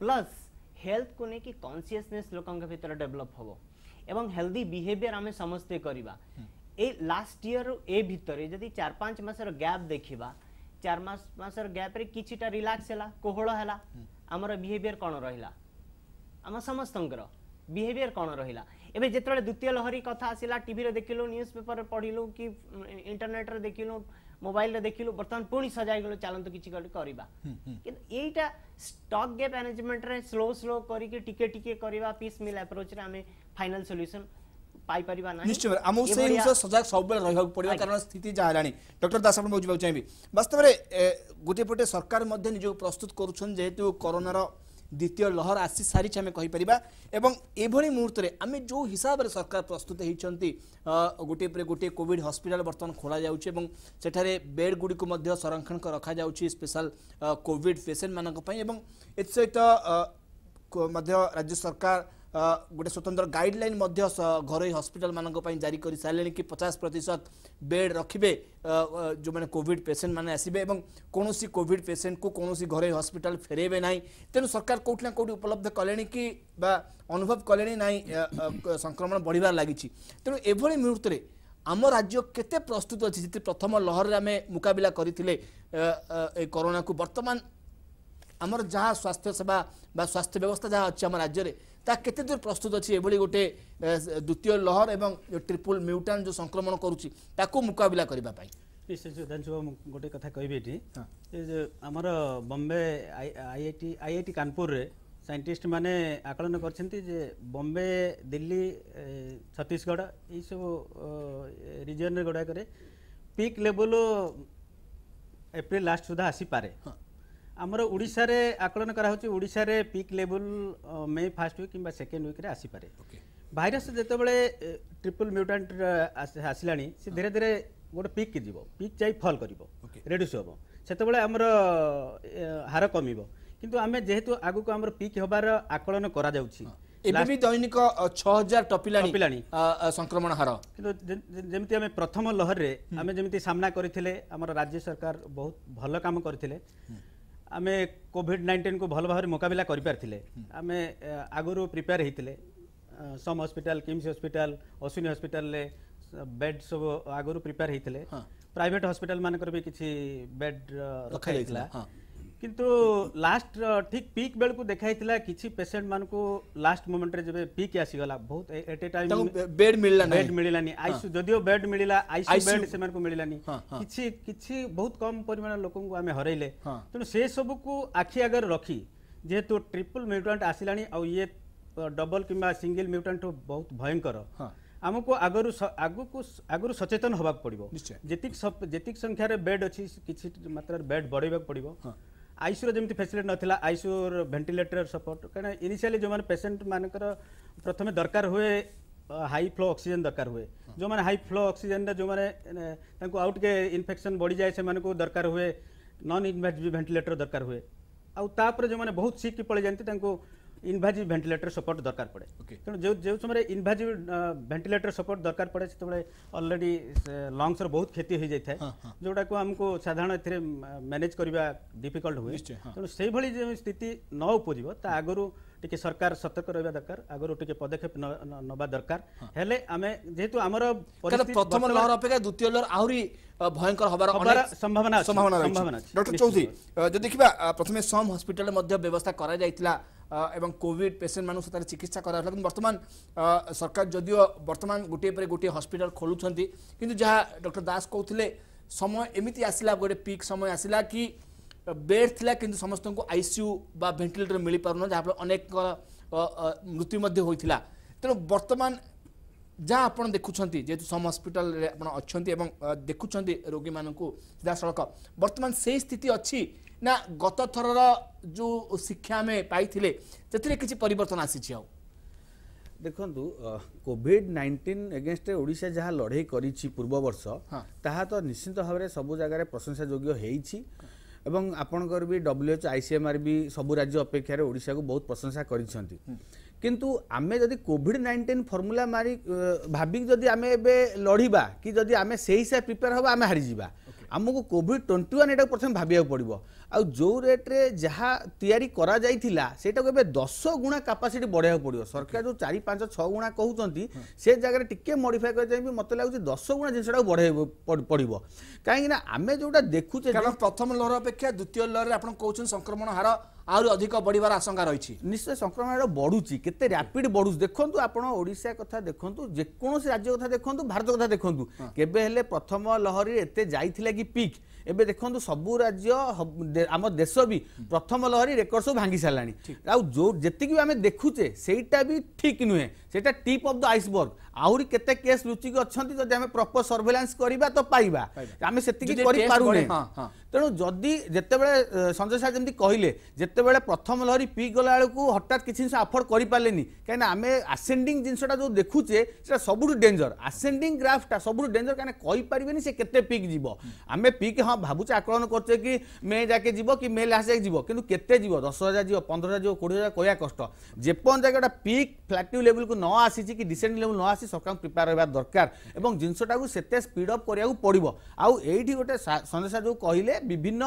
ପ୍ଲସ୍ ହେଲ୍ଥକୁ ନେଇକି କନସିୟସନେସ୍ ଲୋକଙ୍କ ଭିତରେ ଡେଭଲପ୍ ହେବ ଏବଂ ହେଲ୍ଦି ବିହେଭିଅର ଆମେ ସମସ୍ତେ କରିବା ଏଇ ଲାଷ୍ଟ ଇୟରରୁ ଏ ଭିତରେ ଯଦି ଚାରି ପାଞ୍ଚ ମାସର ଗ୍ୟାପ୍ ଦେଖିବା ଚାରି ମାସ ମାସର ଗ୍ୟାପ୍ରେ କିଛିଟା ରିଲାକ୍ସ ହେଲା କୋହଳ ହେଲା ଆମର ବିହେଭିଅର କ'ଣ ରହିଲା ଆମ ସମସ୍ତଙ୍କର ବିହେଭିଅର କ'ଣ ରହିଲା एवं जो द्वितीय लहरी कथ आसा टी देख लु न्यूज पेपर पढ़लु कि इंटरनेट रे देख लु मोबाइल रे देख लु बर्तमान पुणी सजागल चलतु किसी करवा किंतु यहीटा स्टॉक गैप मैनेजमेंट रे स्लो स्लो करके टिके टिके करवा पीस मिल अप्रोच रे हमें फाइनल सॉल्यूशन पाई परिबा नाही से अनुसार सजाग सबबेले रहबाक पड़िबा कारण स्थित जहाँ हेलानी डॉक्टर दास आपण चाहिए चाहिबे वास्तव रे गोटे सरकार मध्ये प्रस्तुत करोनार ଦ୍ୱିତୀୟ ଲହର ଆସି ସାରିଛି ଆମେ କହିପାରିବା ଏବଂ ଏଭଳି ମୁହୂର୍ତ୍ତରେ ଆମେ ଯେଉଁ ହିସାବରେ ସରକାର ପ୍ରସ୍ତୁତ ହୋଇଛନ୍ତି ଗୋଟିଏ ପରେ ଗୋଟିଏ କୋଭିଡ଼ ହସ୍ପିଟାଲ ବର୍ତ୍ତମାନ ଖୋଳାଯାଉଛି ଏବଂ ସେଠାରେ ବେଡ୍ ଗୁଡ଼ିକୁ ମଧ୍ୟ ସଂରକ୍ଷଣ ରଖାଯାଉଛି ସ୍ପେଶାଲ କୋଭିଡ଼ ପେସେଣ୍ଟମାନଙ୍କ ପାଇଁ ଏବଂ ଏଥିସହିତ ମଧ୍ୟ ରାଜ୍ୟ ସରକାର ଗୋଟେ ସ୍ୱତନ୍ତ୍ର ଗାଇଡ଼ଲାଇନ୍ ମଧ୍ୟ ଘରୋଇ ହସ୍ପିଟାଲମାନଙ୍କ ପାଇଁ ଜାରି କରିସାରିଲେଣି କି ପଚାଶ ପ୍ରତିଶତ ବେଡ୍ ରଖିବେ ଯେଉଁମାନେ କୋଭିଡ଼ ପେସେଣ୍ଟମାନେ ଆସିବେ ଏବଂ କୌଣସି କୋଭିଡ଼ ପେସେଣ୍ଟକୁ କୌଣସି ଘରୋଇ ହସ୍ପିଟାଲ ଫେରେଇବେ ନାହିଁ ତେଣୁ ସରକାର କେଉଁଠି ନା କେଉଁଠି ଉପଲବ୍ଧ କଲେଣି କି ବା ଅନୁଭବ କଲେଣି ନାହିଁ ସଂକ୍ରମଣ ବଢ଼ିବାର ଲାଗିଛି ତେଣୁ ଏଭଳି ମୁହୂର୍ତ୍ତରେ ଆମ ରାଜ୍ୟ କେତେ ପ୍ରସ୍ତୁତ ଅଛି ଯେତେ ପ୍ରଥମ ଲହରରେ ଆମେ ମୁକାବିଲା କରିଥିଲେ ଏ କରୋନାକୁ ବର୍ତ୍ତମାନ ଆମର ଯାହା ସ୍ୱାସ୍ଥ୍ୟ ସେବା ବା ସ୍ୱାସ୍ଥ୍ୟ ବ୍ୟବସ୍ଥା ଯାହା ଅଛି ଆମ ରାଜ୍ୟରେ ତାହା କେତେ ଦୂର ପ୍ରସ୍ତୁତ ଅଛି ଏଭଳି ଗୋଟେ ଦ୍ୱିତୀୟ ଲହର ଏବଂ ଟ୍ରିପୁଲ ମ୍ୟୁଟାନ୍ ଯେଉଁ ସଂକ୍ରମଣ କରୁଛି ତାକୁ ମୁକାବିଲା କରିବା ପାଇଁ ସୁଧାଂଶୁ ବାବୁ ମୁଁ ଗୋଟେ କଥା କହିବି ଏଠି ଯେ ଆମର ବମ୍ବେ ଆଇଆଇଟି ଆଇଆଇଟି କାନପୁରରେ ସାଇଣ୍ଟିଷ୍ଟମାନେ ଆକଳନ କରିଛନ୍ତି ଯେ ବମ୍ବେ ଦିଲ୍ଲୀ ଛତିଶଗଡ଼ ଏଇସବୁ ରିଜିଅନ୍ରେ ଗୁଡ଼ାକରେ ପିକ୍ ଲେବୁଲ ଏପ୍ରିଲ ଲାଷ୍ଟ ସୁଦ୍ଧା ଆସିପାରେ ଆମର ଓଡ଼ିଶାରେ ଆକଳନ କରାହେଉଛି ଓଡ଼ିଶାରେ ପିକ୍ ଲେବୁଲ୍ ମେ ଫାର୍ଷ୍ଟ ୱିକ୍ କିମ୍ବା ସେକେଣ୍ଡ ୱିକ୍ରେ ଆସିପାରେ ଭାଇରସ୍ ଯେତେବେଳେ ଟ୍ରିପଲ୍ ମ୍ୟୁଟାଣ୍ଟ ଆସିଲାଣି ସେ ଧୀରେ ଧୀରେ ଗୋଟେ ପିକ୍ ଯିବ ପିକ୍ ଯାଇ ଫଲ୍ କରିବ ରେଡ୍ୟୁସ୍ ହେବ ସେତେବେଳେ ଆମର ହାର କମିବ କିନ୍ତୁ ଆମେ ଯେହେତୁ ଆଗକୁ ଆମର ପିକ୍ ହେବାର ଆକଳନ କରାଯାଉଛି ଏବେ ବି ଦୈନିକ ଛଅ ହଜାର ଟପିଲାଣି ଟପିଲାଣି ସଂକ୍ରମଣ ହାର କିନ୍ତୁ ଯେମିତି ଆମେ ପ୍ରଥମ ଲହରରେ ଆମେ ଯେମିତି ସାମ୍ନା କରିଥିଲେ ଆମର ରାଜ୍ୟ ସରକାର ବହୁତ ଭଲ କାମ କରିଥିଲେ आम कोड नाइंटीन को भल भाव मुकबिला करें आगु प्रिपेयर होते SUM hospital KIMS hospital Ashwini hospital bed सब आगु प्रिपेयर होते प्राइट हस्पिटाल मानक भी किसी बेड रखा रखा কিন্তু লাস্ট ঠিক পিক বেলকু দেখা হয়েছিল কিছু পেসেন্ট মানুষ লাস্ট মোমেন্টরে যে পিক আসিগলা বহুত এট এ টাইম বেড মিললা বেড মিলিলানি আইসিউ যদিও বেড মিলিলা আইসিউ বেড সেমানকু মিলিলানি কিছু কিছু বহুত কম পরিমাণ লোকଙ୍କୁ আমি হরাইলে তেণু সে সবুকু আখি আগরে রখি যেহেতু ট্রিপল মিউটান্ট আসিলানি আউ ইয়ে ডবল কিংবা সিঙ্গল মিউটান্ট বহুত ভয়ঙ্কর ଆମକୁ ଆଗରୁ ଆଗକୁ ଆଗରୁ ସଚେତନ ହେବାକୁ ପଡ଼ିବ ଯେତିକି ଯେତିକି ସଂଖ୍ୟାରେ ବେଡ୍ ଅଛି କିଛି ମାତ୍ରାରେ ବେଡ୍ ବଢ଼େଇବାକୁ ପଡ଼ିବ आईसीयू जमी फैसिलिट ना आईसीयूर भेन्टिलेटर सपोर्ट क्या इनिशियाली जो पेसेंट मानकर प्रथम दरकार हुए हाई फ्लो ऑक्सीजन दरकार हुए जो मैंने हाई फ्लो ऑक्सीजन जो मैंने आउट के इनफेक्शन बढ़ी जाए से दरकार हुए नन इनभेट भेन्टिलेटर दरकार हुए आउ तापर जो मैंने बहुत सीख पड़े जाती इनभाजिव भेन्टिलेटर सपोर्ट दरकार पड़े तेणु okay. इनभाजिव भेन्टिलेटर सपोर्ट दरकार पड़े से अलरेडी लंगसर बहुत क्षति हो जाए हाँ, हाँ. जोटा को आमको साधारण मैनेज करवा डिफिकल्ट हुए तेणु से स्थित न उपज ता आगर टी सरकार सतर्क रहा दरकार आगर टी पदक्षेप ना दरकार प्रथम लहर संभावना डॉक्टर चौधरी जो देखा प्रथम सम हस्पिटा एवं कोविड पेसेंट মানুষ তার চিকিৎসা করা হলা কিন্তু বর্তমান সরকার যদিও বর্তমান গোটিয়ে পরে গোটিয়ে হসপিটাল খোলুছন্তি কিন্তু যাহা ডক্টর দাস কৌথিলে সময় এমিতি আসিলা গোটে পিক সময় আসিলা কি বেড থিলা কিন্তু সমস্তଙ୍କୁ আইসিইউ বা ভেন্টিলেটর মিলি পারুন যাহাফলে অনেক মৃত্যু মধ্যে হইଥିଲା তেণু বর্তমান ଯାହା ଆପଣ ଦେଖୁଛନ୍ତି ଯେହେତୁ ସମ୍ ହସ୍ପିଟାଲରେ ଆପଣ ଅଛନ୍ତି ଏବଂ ଦେଖୁଛନ୍ତି ରୋଗୀମାନଙ୍କୁ ସିଧାସଳଖ ବର୍ତ୍ତମାନ ସେହି ସ୍ଥିତି ଅଛି ନା ଗତଥରର ଯେଉଁ ଶିକ୍ଷା ଆମେ ପାଇଥିଲେ ସେଥିରେ କିଛି ପରିବର୍ତ୍ତନ ଆସିଛି ଆଉ ଦେଖନ୍ତୁ କୋଭିଡ଼ ନାଇଣ୍ଟିନ୍ ଏଗେନଷ୍ଟରେ ଓଡ଼ିଶା ଯାହା ଲଢ଼େଇ କରିଛି ପୂର୍ବ ବର୍ଷ ତାହା ତ ନିଶ୍ଚିନ୍ତ ଭାବରେ ସବୁ ଜାଗାରେ ପ୍ରଶଂସା ଯୋଗ୍ୟ ହେଇଛି ଏବଂ ଆପଣଙ୍କର ବି ଡବ୍ଲ୍ୟୁଏଚ୍ଓ ଆଇସିଏମ୍ଆର୍ ବି ସବୁ ରାଜ୍ୟ ଅପେକ୍ଷାରେ ଓଡ଼ିଶାକୁ ବହୁତ ପ୍ରଶଂସା କରିଛନ୍ତି কিন্তু আমি যদি কোভিড নাইন্টিন ফর্মুলা মারি ভাবিক যদি আমি এবে লড়া কি যদি আমি সেই হিসাবে প্রিপেয়ার হবা আমি হারিযা আমি কোভিড টোয়েন্টি ওয়ান এটা প্রথমে ভাবিয়া পড়ব ଆଉ ଯେଉଁ ରେଟ୍ରେ ଯାହା ତିଆରି କରାଯାଇଥିଲା ସେଇଟାକୁ ଏବେ ଦଶ ଗୁଣା କାପାସିଟି ବଢ଼େଇବାକୁ ପଡ଼ିବ ସରକାର ଯେଉଁ ଚାରି ପାଞ୍ଚ ଛଅ ଗୁଣା କହୁଛନ୍ତି ସେ ଜାଗାରେ ଟିକେ ମଡିଫାଏ କରିଚାହିଁବି ମୋତେ ଲାଗୁଛି ଦଶ ଗୁଣା ଜିନିଷଟାକୁ ବଢ଼େଇ ପଡ଼ିବ କାହିଁକିନା ଆମେ ଯେଉଁଟା ଦେଖୁଛେ କାରଣ ପ୍ରଥମ ଲହର ଅପେକ୍ଷା ଦ୍ୱିତୀୟ ଲହରରେ ଆପଣ କହୁଛନ୍ତି ସଂକ୍ରମଣ ହାର ଆହୁରି ଅଧିକ ବଢ଼ିବାର ଆଶଙ୍କା ରହିଛି ନିଶ୍ଚୟ ସଂକ୍ରମଣ ହାର ବଢ଼ୁଛି କେତେ ରାପିଡ଼ ବଢ଼ୁଛି ଦେଖନ୍ତୁ ଆପଣ ଓଡ଼ିଶା କଥା ଦେଖନ୍ତୁ ଯେକୌଣସି ରାଜ୍ୟ କଥା ଦେଖନ୍ତୁ ଭାରତ କଥା ଦେଖନ୍ତୁ କେବେ ହେଲେ ପ୍ରଥମ ଲହରୀରେ ଏତେ ଯାଇଥିଲା କି ପିକ୍ ଏବେ ଦେଖନ୍ତୁ ସବୁ ରାଜ୍ୟ ଆମ ଦେଶ ବି ପ୍ରଥମ ଲହରୀ ରେକର୍ଡ ସବୁ ଭାଙ୍ଗି ସାରିଲାଣି ଆଉ ଯେଉଁ ଯେତିକି ବି ଆମେ ଦେଖୁଛେ ସେଇଟା ବି ଠିକ୍ ନୁହେଁ ସେଇଟା ଟିପ୍ ଅଫ୍ ଦ ଆଇସବର୍ଗ ଆହୁରି କେତେ କେସ୍ ଲୁଚିକି ଅଛନ୍ତି ଯଦି ଆମେ ପ୍ରପର ସର୍ଭେଲାନ୍ସ କରିବା ତ ପାଇବା ଆମେ ସେତିକି କରିପାରୁନେ ତେଣୁ ଯଦି ଯେତେବେଳେ ସଞ୍ଜୟ ସାର୍ ଯେମିତି କହିଲେ ଯେତେବେଳେ ପ୍ରଥମ ଲହରୀ ପିକ୍ ଗଲା ବେଳକୁ ହଠାତ୍ କିଛି ଜିନିଷ ଆଫୋର୍ଡ କରିପାରିଲେନି କାହିଁକିନା ଆମେ ଆସେଣ୍ଡିଂ ଜିନିଷଟା ଯେଉଁ ଦେଖୁଛେ ସେଟା ସବୁଠୁ ଡେଞ୍ଜର ଆସେଣ୍ଡିଂ ଗ୍ରାଫ୍ଟା ସବୁଠୁ ଡେଞ୍ଜର କାହିଁକିନା କହିପାରିବେନି ସେ କେତେ ପିକ୍ ଯିବ ଆମେ ପିକ୍ ହଁ ଭାବୁଛେ ଆକଳନ କରୁଛେ କି ମେ ଯାକେ ଯିବ କି ମେ ଲାଷ୍ଟ ଯାକେ ଯିବ କିନ୍ତୁ କେତେ ଯିବ ଦଶ ହଜାର ଯିବ ପନ୍ଦର ହଜାର ଯିବ କୋଡ଼ିଏ ହଜାର କହିବା କଷ୍ଟ ଯେପର୍ଯ୍ୟନ୍ତ ଯାକେ ଗୋଟେ ପିକ୍ ଫ୍ଲାଟ୍ୟୁ ଲେଭେଲକୁ ନ ଆସିଛି କି ଡିସେଣ୍ଡିଂ ଲେଭେଲ ନ ଆସି ସରକାରଙ୍କୁ ପ୍ରିପେୟାର ହେବା ଦରକାର ଏବଂ ଜିନିଷଟାକୁ ସେତେ ସ୍ପିଡ୍ ଅପ୍ କରିବାକୁ ପଡ଼ିବ ଆଉ ଏଇଠି ଗୋଟେ ସନ୍ଦେଶ ଯେଉଁ କହିଲେ বিভিন্ন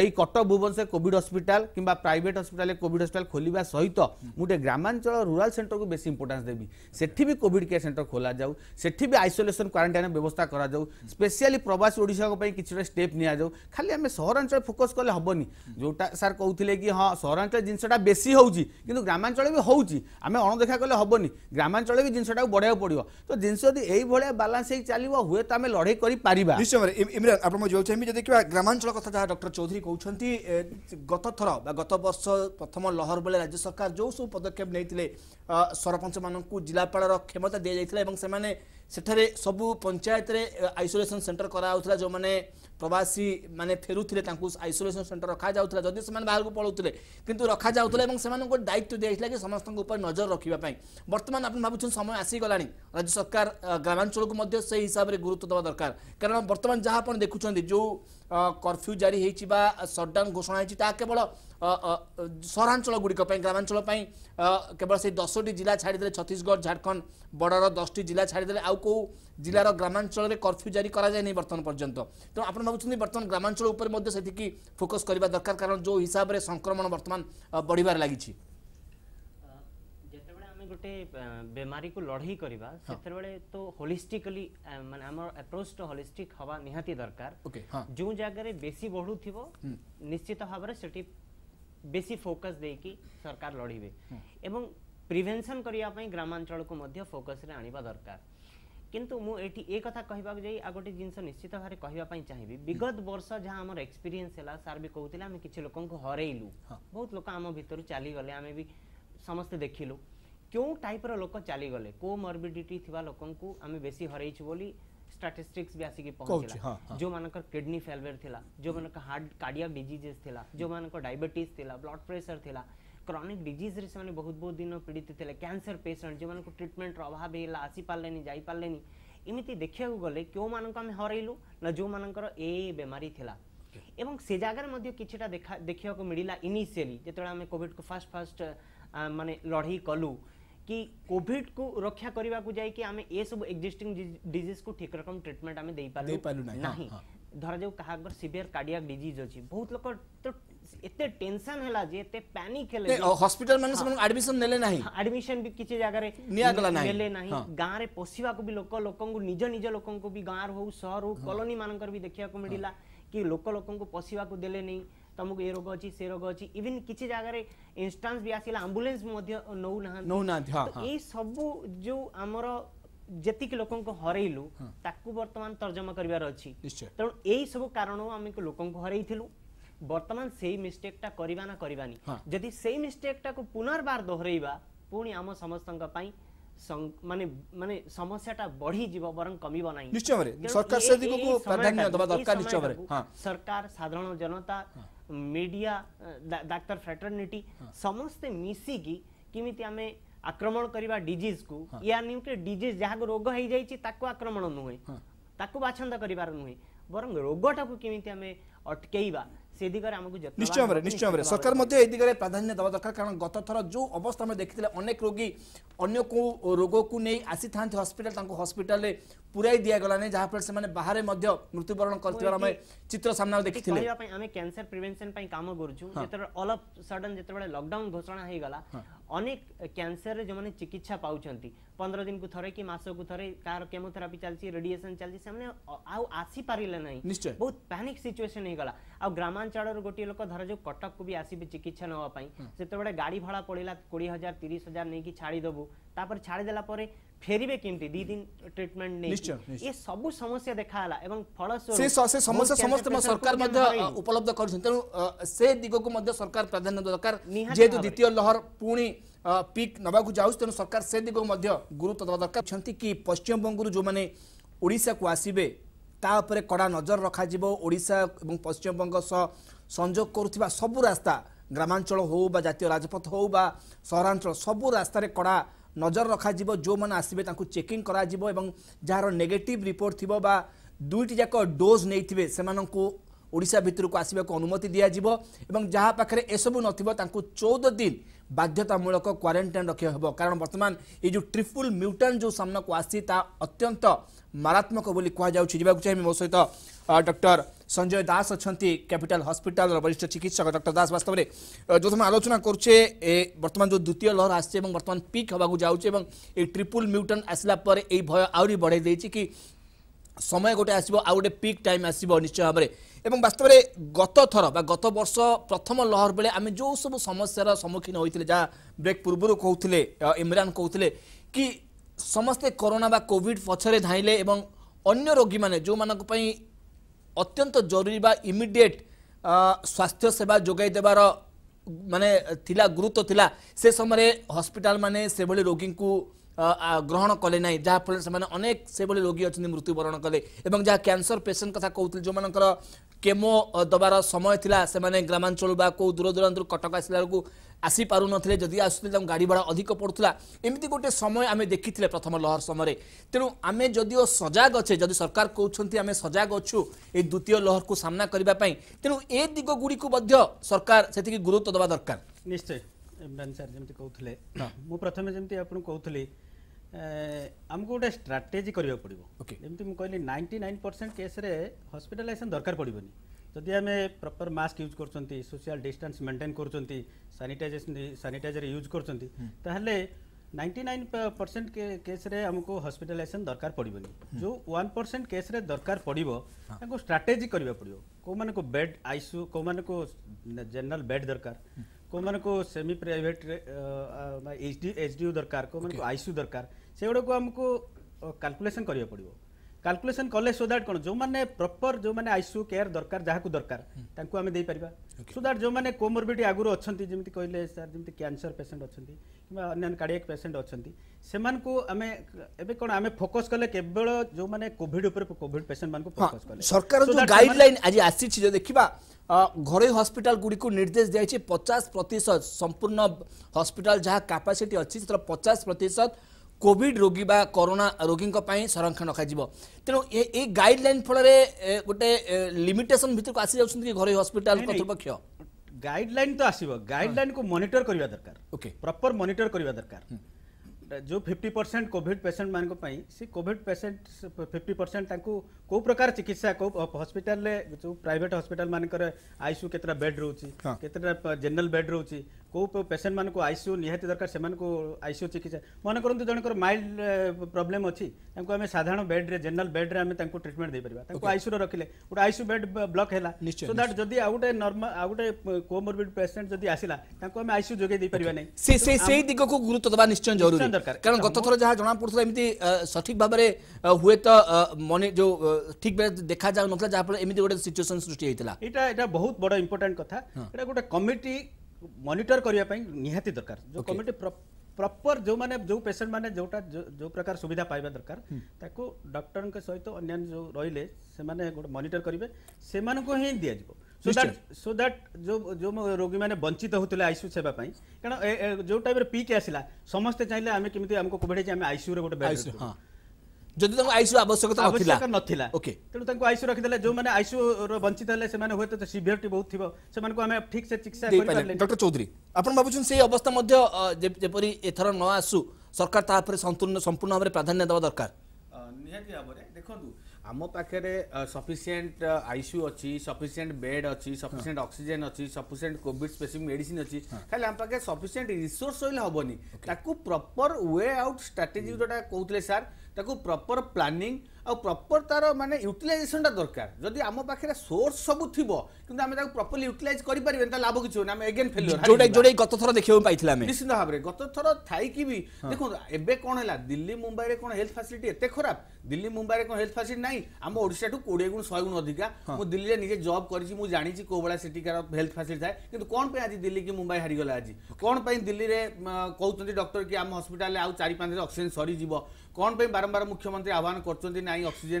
এই কটক ভুবনেশ্বর কোভিড হসপিটাল কিংবা প্রাইভেট হসপিটাল কোভিড হসপিটাল খোলা সহিত মু গোটে গ্রামাঞ্চল রুরাল সেন্টরকে বেশি ইম্পর্টান্স দেবি সেটি বি কোভিড কেয়ার সেন্টর খোলা যাও সেটি বি আইসোলেসন কোয়ারেন্টাইন ব্যবস্থা করা যাও স্পেশালি প্রবাসী ওড়িশা পাই কিছুটা স্টেপ নিয়া যাও খালি আমি সহরাঞ্চল ফোকস কলে হবনি যেটা স্যার কৌলে কি হ্যাঁ সহরাঞ্চল জিনিসটা বেশি হচ্ছে কিন্তু গ্রামাঞ্চল বি হচ্ছে আমি অণদেখা কলে হবনি গ্রামাঞ্চল বি জিনিসটা বড়াইয়া পড়ব তো জিনিস যদি এইভাবে বালান্স হয়ে চালিব হুয়ে তো আমি লড়াই করে পারিবা নিশ্চয় ইমরান আপনার যদি ग्रामञ्चल कथा जहाँ डक्टर चौधरी कत थर गत वर्ष प्रथम लहर राज्य सरकार जो सब पदक्षेप नै सरपञ्च म जापामता दिइसकै पंचायत पञ्चायतले आइसोलेसन सेन्टर गराउँला जो म प्रवासी म फेले आइसोलेसन सेन्टर रखा जाउँदा बाहर को पलाउँदै कि रखा जाउँदै गएर दायित्व दिइला उप नजर रकिप बर्तमान आउनु भा समय आसिगलाकार ग्रामञ्चल सही हिसाबले गुरुत्व दबा दरकार किन बर्तमान जहाँ जो କର୍ଫ୍ୟୁ ଜାରି ହୋଇଛି ବା ସଟ୍ଡାଉନ୍ ଘୋଷଣା ହୋଇଛି ତାହା କେବଳ ସହରାଞ୍ଚଳଗୁଡ଼ିକ ପାଇଁ ଗ୍ରାମାଞ୍ଚଳ ପାଇଁ କେବଳ ସେଇ ଦଶଟି ଜିଲ୍ଲା ଛାଡ଼ିଦେଲେ ଛତିଶଗଡ଼ ଝାଡ଼ଖଣ୍ଡ ବର୍ଡ଼ର ଦଶଟି ଜିଲ୍ଲା ଛାଡ଼ିଦେଲେ ଆଉ କେଉଁ ଜିଲ୍ଲାର ଗ୍ରାମାଞ୍ଚଳରେ କର୍ଫ୍ୟୁ ଜାରି କରାଯାଏନି ବର୍ତ୍ତମାନ ପର୍ଯ୍ୟନ୍ତ ତେଣୁ ଆପଣ ଭାବୁଛନ୍ତି ବର୍ତ୍ତମାନ ଗ୍ରାମାଞ୍ଚଳ ଉପରେ ମଧ୍ୟ ସେତିକି ଫୋକସ୍ କରିବା ଦରକାର କାରଣ ଯେଉଁ ହିସାବରେ ସଂକ୍ରମଣ ବର୍ତ୍ତମାନ ବଢ଼ିବାରେ ଲାଗିଛି ଗୋଟେ ବେମାରୀକୁ ଲଢ଼େଇ କରିବା ସେତେବେଳେ ତ ହୋଲିଷ୍ଟିକାଲି ମାନେ ଆମର ଆପ୍ରୋଚଟା ହୋଲିଷ୍ଟିକ ହେବା ନିହାତି ଦରକାର ଯେଉଁ ଜାଗାରେ ବେଶୀ ବଢ଼ୁଥିବ ନିଶ୍ଚିତ ଭାବରେ ସେଠି ବେଶୀ ଫୋକସ୍ ଦେଇକି ସରକାର ଲଢ଼ିବେ ଏବଂ ପ୍ରିଭେନ୍ସନ୍ କରିବା ପାଇଁ ଗ୍ରାମାଞ୍ଚଳକୁ ମଧ୍ୟ ଫୋକସ୍ରେ ଆଣିବା ଦରକାର କିନ୍ତୁ ମୁଁ ଏଠି ଏ କଥା କହିବାକୁ ଯାଇ ଆଉ ଗୋଟେ ଜିନିଷ ନିଶ୍ଚିତ ଭାବରେ କହିବା ପାଇଁ ଚାହିଁବି ବିଗତ ବର୍ଷ ଯାହା ଆମର ଏକ୍ସପିରିଏନ୍ସ ହେଲା ସାର୍ ବି କହୁଥିଲେ ଆମେ କିଛି ଲୋକଙ୍କୁ ହରେଇଲୁ ବହୁତ ଲୋକ ଆମ ଭିତରୁ ଚାଲିଗଲେ ଆମେ ବି ସମସ୍ତେ ଦେଖିଲୁ क्यों टाइप ଲୋକ चलीगले କେଉଁ ମର୍ବିଡିଟି लोक ଲୋକଙ୍କୁ ଆମେ ବେଶୀ स्टाटिस्टिक्स भी आसिक पहुंचला हाँ, हाँ. जो मानक किडनी फेलवेयर थिला जो मानकर हार्ट कार्डिया डिजीजेस थिला जो मानकर डायबिटीज ब्लड प्रेसर थिला क्रॉनिक डिजीज रे से बहुत बहुत दिन पीड़ित थे कैंसर पेसेंट जो मानकर ट्रीटमेंट अभाव हेला आसी पाले जापारे पाले इमिति देखा गले क्यों मानक आम हरइलु ना जो मानकर ए बेमारी थिला एवं से जगार मध्य देखा मिलला को मिलिला इनिशियली जेतबेला को फास्ट फास्ट मानने लड़े कलु कि कोविड को रक्षा करने को जाकि आम ये सब एक्जिस्टिंग डिजीज को ठीक रकम ट्रिटमेंट आम धर जो क्या सीवियर कार्डिया डिजीज अच्छी बहुत लोग तो एते टेंशन हला जे एते पैनिक हेले हॉस्पिटल माने समान एडमिशन नेले नाही एडमिशन हाँ, भी किछि जागा रे निया गला नाही नेले नाही हाँ। गां रे पोसीवा को भी लोक लोकन को निज निज लोकन को भी गां हो शहर हो कॉलोनी हाँ। मानकर भी देखिया को मिलिला कि लोक लोकन को पोसीवा को देले नहीं ତମକୁ ଏ ରୋଗ ଅଛି ସେ ରୋଗ ଅଛି ଇଭିନ୍ କିଛି ଜାଗାରେ ଇନଷ୍ଟାନ୍ସ ବି ଆସିଲା ଆମ୍ବୁଲାନ୍ସ ମଧ୍ୟ ନଉନାହାନ୍ତି ନଉନାହାନ୍ତି ଏଇ ସବୁ ଯୋଉ ଆମର ଯେତିକି ଲୋକଙ୍କୁ ହରେଇଲୁ ତାକୁ ବର୍ତ୍ତମାନ ତର୍ଜମା କରିବାର ଅଛି ତେଣୁ ଏଇ ସବୁ କାରଣରୁ ଆମେ ଲୋକଙ୍କୁ ହରେଇଥିଲୁ ବର୍ତ୍ତମାନ ସେଇ ମିଷ୍ଟେକଟା କରିବା ନା କରିବାନି ଯଦି ସେଇ ମିଷ୍ଟେକଟାକୁ ପୁନର୍ବାର ଦୋହରାଇବା ପୁଣି ଆମ ସମସ୍ତଙ୍କ ପାଇଁ ମାନେ ମାନେ ସମସ୍ୟାଟା ବଢିଯିବ ବରଂ କମିବ ନାହିଁ ସରକାର ସାଧାରଣ ଜନତା मीडिया डाक्टर फ्रेटर्निटी समस्ते मिसिकी केमी आम आक्रमण करवा डीज को हाँ। या न्यूट्रे डीज जहाँ रोग हो जाए आक्रमण नुहे हाँ। बाछंद कर नुहे बर रोगटा को कमी आम अटकईवा से निश्चय निश्चय सरकार मध्ये प्राधान्य दवा दरकार कारण गत थर जो अवस्था में अनेक रोगी अन्य को रोग को नै आसी थांथि हॉस्पिटल तांको पुराई दिया गला नै जहां पर से माने बाहरे मध्ये मृत्युबरण करतिवार हमें चित्र सामना देखिथिले कहबा पई हमें कैंसर प्रिवेंशन पई काम करजु जेतर ऑल ऑफ सडन जेतर बडे लॉकडाउन घोषणा हे गला अनेक कैंसर रे जो माने चिकित्सा पाउचंती पंद्रह दिन को थे कि मस को थे कह केमोथेरापी चलती रेडिएसन चलती से आसी पारे ना निश्चय बहुत पानिक सिचुएसन हो ग्रामांचल गोटे लोक धर जो कटक को भी आसबे चिकित्सा नापी हाँ। से गाड़ी भड़ा पड़ा कोड़े हजार तीस हजार नहीं कि छाड़देबू तापर छाड़देलापर फेरबे केमती दी दिन ट्रीटमेंट नहीं ये सब समस्या देखा है फल समस्या समस्त सरकार उपलब्ध कर से सरकार प्राधान्य दरकार जेतु द्वितीय लहर पुणी পিক নেওয়া যাচ্ছে তেমন সরকার সে দিগক গুরুত্ব দেওয়া দরকার কি পশ্চিমবঙ্গর যে ওড়শাকু আসবে তা উপরে কড়া নজর রখাযিব ওড়শা এবং পশ্চিমবঙ্গ সহ সংযোগ করুবা সবু রাস্তা গ্রামাঞ্চল হো বা জাতীয় রাজপথ হো বা সহরাঞ্চল সবু রাস্তার কড়া নজর রখাযিব যে আসবে তাঁকু চেকিং করা এবং যার নেগেটিভ রিপোর্ট থিব বা দুইটি যাক ডোজ নেইথিবে সেমানকু ওড়িশা ভিতরকু আসবাকে অনুমতি দিয়াযিব এবং যাহা পাখে এসবু নথিব তাঁকু চৌদ দিন ବାଧ୍ୟତାମୂଳକ କ୍ୱାରେଣ୍ଟାଇନ୍ ରଖିବାକୁ ହେବ କାରଣ ବର୍ତ୍ତମାନ ଏଇ ଯେଉଁ ଟ୍ରିପୁଲ୍ ମ୍ୟୁଟାଣ୍ଟ ଯେଉଁ ସାମ୍ନାକୁ ଆସିଛି ତାହା ଅତ୍ୟନ୍ତ ମାରାତ୍ମକ ବୋଲି କୁହାଯାଉଛି ଯିବାକୁ ଚାହିଁବି ମୋ ସହିତ ଡକ୍ଟର ସଞ୍ଜୟ ଦାସ ଅଛନ୍ତି କ୍ୟାପିଟାଲ ହସ୍ପିଟାଲର ବରିଷ୍ଠ ଚିକିତ୍ସକ ଡକ୍ଟର ଦାସ ବାସ୍ତବରେ ଯେଉଁ ତୁମେ ଆଲୋଚନା କରୁଛେ ଏ ବର୍ତ୍ତମାନ ଯେଉଁ ଦ୍ୱିତୀୟ ଲହର ଆସିଛି ଏବଂ ବର୍ତ୍ତମାନ ପିକ୍ ହେବାକୁ ଯାଉଛି ଏବଂ ଏଇ ଟ୍ରିପୁଲ୍ ମ୍ୟୁଟନ୍ ଆସିଲା ପରେ ଏଇ ଭୟ ଆହୁରି ବଢ଼ାଇ ଦେଇଛି କି ସମୟ ଗୋଟେ ଆସିବ ଆଉ ଗୋଟେ ପିକ୍ ଟାଇମ୍ ଆସିବ ନିଶ୍ଚୟ ଭାବରେ এবং বাস্তবে গত থর বা গত বর্ষ প্রথম লহর বেড়ে আমি যে সব সমস্যার সম্মুখীন হয়েছিল যা ব্রেক পূর্বর কৌলে ইমরান কৌলে কি সমস্তে করোনা বা কোভিড পছরে ধাইলে এবং অন্য রোগী মানে যে অত্যন্ত জরুরি বা ইমিডিয়েট স্বাস্থ্য সেবা যোগাই দেবার মানে লা গুরুত্ব লা সে সময় হসপিটাল মানে সেভাবে রোগীকে গ্রহণ কলে না যাফলে সে অনেক সেভাবে রোগী অনেক মৃত্যুবরণ কলে এবং যা ক্যানসর পেসেন্ট কথা কৌলে যে কেমো দেবার সময় লা সে গ্রামাঞ্চল বা কেউ দূরদূরান্তর কটক আসলা বেড়ে আসি পু নথিলে যদি আসুলে তাঁর গাড়ি ভাড়া অধিক পড়ুলা এমনি গোটে সময় আমি দেখিলে প্রথম লহর সময় তেমন আমি যদিও সজাগ অছে যদি সরকার কৌন আমি সজাগ অছু এই দ্বিতীয় লহরক সামনা করা তেমন এ দিগগুড়ি মধ্য সরকার সেটি গুরুত্ব দেওয়া দরকার নিশ্চয় ইমরান স্যার যেমন কৌলে মু প্রথমে যেমন আপনার কৌলি आमको गोटे स्ट्राटेजी करके कहली नाइंटी नाइन परसेंट केस्रे हस्पिटालसन दरकार पड़ोनि जदि आम प्रपर मस्क यूज कर सोशियाल डिस्टास् मेन्टेन करटाइजे सानिटाइजर यूज कर नाइंटी नाइन परसेंट केस्रे आमको हस्पिटालसन दरकार पड़ोनि हम्म। जो वन परसेंट केस्रे दरकार पड़ा स्ट्राटेजी करने पड़ो कौ मानक बेड आईसीयू कौ मानक जेनराल बेड दरकार हम्म। କେଉଁମାନଙ୍କୁ semi private H D H D U ଦରକାର କେଉଁମାନଙ୍କୁ ଆଇ ସି ୟୁ ଦରକାର ସେଗୁଡ଼ାକୁ ଆମକୁ କାଲକୁଲେସନ୍ କରିବାକୁ ପଡ଼ିବ କାଲକୁଲେସନ୍ କଲେ ସୋ ଦ୍ୟାଟ୍ କ'ଣ ଯେଉଁମାନେ ପ୍ରପର୍ ଯେଉଁମାନେ ଆଇ ସି ୟୁ କେୟାର ଦରକାର ଯାହାକୁ ଦରକାର ତାଙ୍କୁ ଆମେ ଦେଇପାରିବା ସୋ ଦ୍ୟାଟ୍ ଯେଉଁମାନେ କୋମର୍ବିଡି ଆଗରୁ ଅଛନ୍ତି ଯେମିତି କହିଲେ ସାର୍ ଯେମିତି କ୍ୟାନ୍ସର ପେସେଣ୍ଟ ଅଛନ୍ତି କିମ୍ବା ଅନ୍ୟାନ୍ୟ କାର୍ଡ଼ିଆକ୍ ପେସେଣ୍ଟ ଅଛନ୍ତି ସେମାନଙ୍କୁ ଆମେ ଏବେ କ'ଣ ଆମେ ଫୋକସ୍ କଲେ କେବଳ ଯେଉଁମାନେ କୋଭିଡ୍ ଉପରେ କୋଭିଡ୍ ପେସେଣ୍ଟମାନଙ୍କୁ ଫୋକସ୍ କଲେ ସରକାର ଗାଇଡଲାଇନ୍ ଆଜି ଆସିଛି ଦେଖିବା घरोइ हस्पिटाल गुडीको निर्देश दिएपछि 50 प्रतिशत सम्पूर्ण हस्पिटाल जहाँ क्यापासिटी अछि त्यत्र 50 प्रतिशत कोभिड रोगी बा कोरोना रोगीको पाइ संरक्षण रखाइबो तेनो ए ए गाइडलाइन फलरे गुटे लिमिटेशन भितरको आसी जाउछन् कि घरोइ हस्पिटाल कर्तृपक्ष गाइडलाइन त आसीबो गाइडलाइन को मॉनिटर करबा दरकार ओके प्रपर मॉनिटर करबा दरकार जो 50 परसेंट कोविड पेसेंट मान से कोविड पेसेंट 50 परसेंट कौ प्रकार चिकित्सा कौ हस्पिटाल जो प्राइट हस्पिटाल मानक आईसीयू के बेड रोचे के जेनेल बेड रोचे कोई पेसेंट मानक आईसीयू निहाती दरकार से आईसीयू चिकित्सा मन करते जनकर माइल्ड प्रोब्लेम अच्छी आम साधारण बेड्रे जेनेल बेड्रे आम ट्रिटमेंट दे पारा आईसीयू रखिले गोटे आईसीयू बेड ब्लक है सो दैट जदि आउ गए नर्माल आउ गए कोमोरबिड पेसेंट जब आसला आईसीयू जगे नहीं दिग को गुरुत्व दबा निश्चय दरकार कारण गत थर जहाँ जमापड़ा एम सठिक भाव में हुए तो मन जो ठीक भाव देखा जा ना जहाँ फिर एम गोटे सिचुएसन सृष्टि होता है बहुत बड़ा इंपोर्टां कथा गोटे कमिटी ମନିଟର କରିବା ପାଇଁ ନିହାତି ଦରକାର ଯେଉଁ କମିଟି ପ୍ରପର ଯେଉଁମାନେ ଯେଉଁ ପେସେଣ୍ଟ ମାନେ ଯେଉଁଟା ଯେଉଁ ପ୍ରକାର ସୁବିଧା ପାଇବା ଦରକାର ତାକୁ ଡକ୍ଟରଙ୍କ ସହିତ ଅନ୍ୟାନ୍ୟ ଯେଉଁ ରହିଲେ ସେମାନେ ଗୋଟେ ମନିଟର କରିବେ ସେମାନଙ୍କୁ ହିଁ ଦିଆଯିବ ସୋ ଦ୍ୟାଟ୍ ସୋ ଦ୍ୟାଟ୍ ଯେଉଁ ଯେଉଁ ରୋଗୀମାନେ ବଞ୍ଚିତ ହେଉଥିଲେ ଆଇସିୟୁ ସେବା ପାଇଁ କାରଣ ଯେଉଁ ଟାଇମ୍ରେ ପିକ୍ ଆସିଲା ସମସ୍ତେ ଚାହିଁଲେ ଆମେ କେମିତି ଆମକୁ କୋଭିଡ଼ ହେଇଛି ଆମେ ଆଇସିୟୁରେ ଗୋଟେ ଯଦି ତାଙ୍କୁ ଆଇସିୟୁ ଆବଶ୍ୟକତା ନଥିଲା ନଥିଲା ଓକେ ତେଣୁ ତାଙ୍କୁ ଆଇସିୟୁ ରଖିଦେଲେ ଯେଉଁମାନେ ଆଇସିୟୁର ବଞ୍ଚିତ ହେଲେ ସେମାନେ ହୁଏତ ସିଭିଅରିଟି ବହୁତ ଥିବ ସେମାନଙ୍କୁ ଆମେ ଠିକ୍ ସେ ଚିକିତ୍ସା ଡକ୍ଟର ଚୌଧୁରୀ ଆପଣ ଭାବୁଛନ୍ତି ସେଇ ଅବସ୍ଥା ମଧ୍ୟ ଯେପରି ଏଥର ନ ଆସୁ ସରକାର ତା ଉପରେ ସନ୍ତୁଳନ ସମ୍ପୂର୍ଣ୍ଣ ଭାବରେ ପ୍ରାଧାନ୍ୟ ଦେବା ଦରକାର ନିହାତି ଭାବରେ ଦେଖନ୍ତୁ ଆମ ପାଖରେ ସଫିସିଏଣ୍ଟ ଆଇସିୟୁ ଅଛି ସଫିସିଏଣ୍ଟ ବେଡ୍ ଅଛି ସଫିସିଏଣ୍ଟ ଅକ୍ସିଜେନ୍ ଅଛି ସଫିସିଏଣ୍ଟ କୋଭିଡ୍ ସ୍ପେସିଫିକ୍ ମେଡିସିନ୍ ଅଛି ତାହେଲେ ଆମ ପାଖରେ ସଫିସିଏଣ୍ଟ ରିସୋର୍ସ ରହିଲେ ହେବନି ତାକୁ ପ୍ରପର୍ ୱେ ଆଉଟ୍ ଷ୍ଟ୍ରାଟେଜି ଯେଉଁଟା କହୁଥିଲେ ସାର୍ ତାକୁ ପ୍ରପର ପ୍ଲାନିଂ ଆଉ ପ୍ରପର ତାର ମାନେ ୟୁଟିଲାଇଜେସନଟା ଦରକାର ଯଦି ଆମ ପାଖରେ ସୋର୍ସ ସବୁ ଥିବ କିନ୍ତୁ ଆମେ ତାକୁ ପ୍ରପରଲି ୟୁଟିଲାଇଜ କରିପାରିବେନି ତାହେଲେ ଲାଭ କିଛି ହଉନି ଆମେ ଏଗେନ୍ ଫେଲିୟର ଯୋଉଟା ଯୋଉଟା ଗତ ଥର ଦେଖିବାକୁ ପାଇଥିଲେ ଆମେ ନିଶ୍ଚିତ ଭାବରେ ଗତ ଥର ଥାଇକି ବି ଦେଖନ୍ତୁ ଏବେ କ'ଣ ହେଲା ଦିଲ୍ଲୀ ମୁମ୍ବାଇରେ କ'ଣ ହେଲ୍ଥ ଫାସିଲିଟି ଏତେ ଖରାପ ଦିଲ୍ଲୀ ମୁମ୍ବାଇରେ କ'ଣ ହେଲ୍ଥ ଫାସିଲିଟି ନାହିଁ ଆମ ଓଡ଼ିଶାଠୁ କୋଡ଼ିଏ ଗୁଣ ଶହେ ଗୁଣ ଅଧିକା ମୁଁ ଦିଲ୍ଲୀରେ ନିଜେ ଜବ୍ କରିଛି ମୁଁ ଜାଣିଛି କୋଉ ଭଳିଆ ସେଠିକାର ହେଲ୍ଥ ଫାସିଲିଟି ଥାଏ କିନ୍ତୁ କ'ଣ ପାଇଁ ଆଜି ଦିଲ୍ଲୀ କି ମୁମ୍ବାଇ ହାରିଗଲା ଆଜି କ'ଣ ପାଇଁ ଦିଲ୍ଲୀରେ କହୁଛନ୍ତି ଡକ୍ଟର କି ଆମ ହସ୍ପିଟାଲରେ ଆଉ ଚାରି ପାଞ୍ଚରେ ଅକ୍ସିଜେନ୍ ସରିଯିବ कौन पे बारंबार मुख्यमंत्री आह्वान कर ना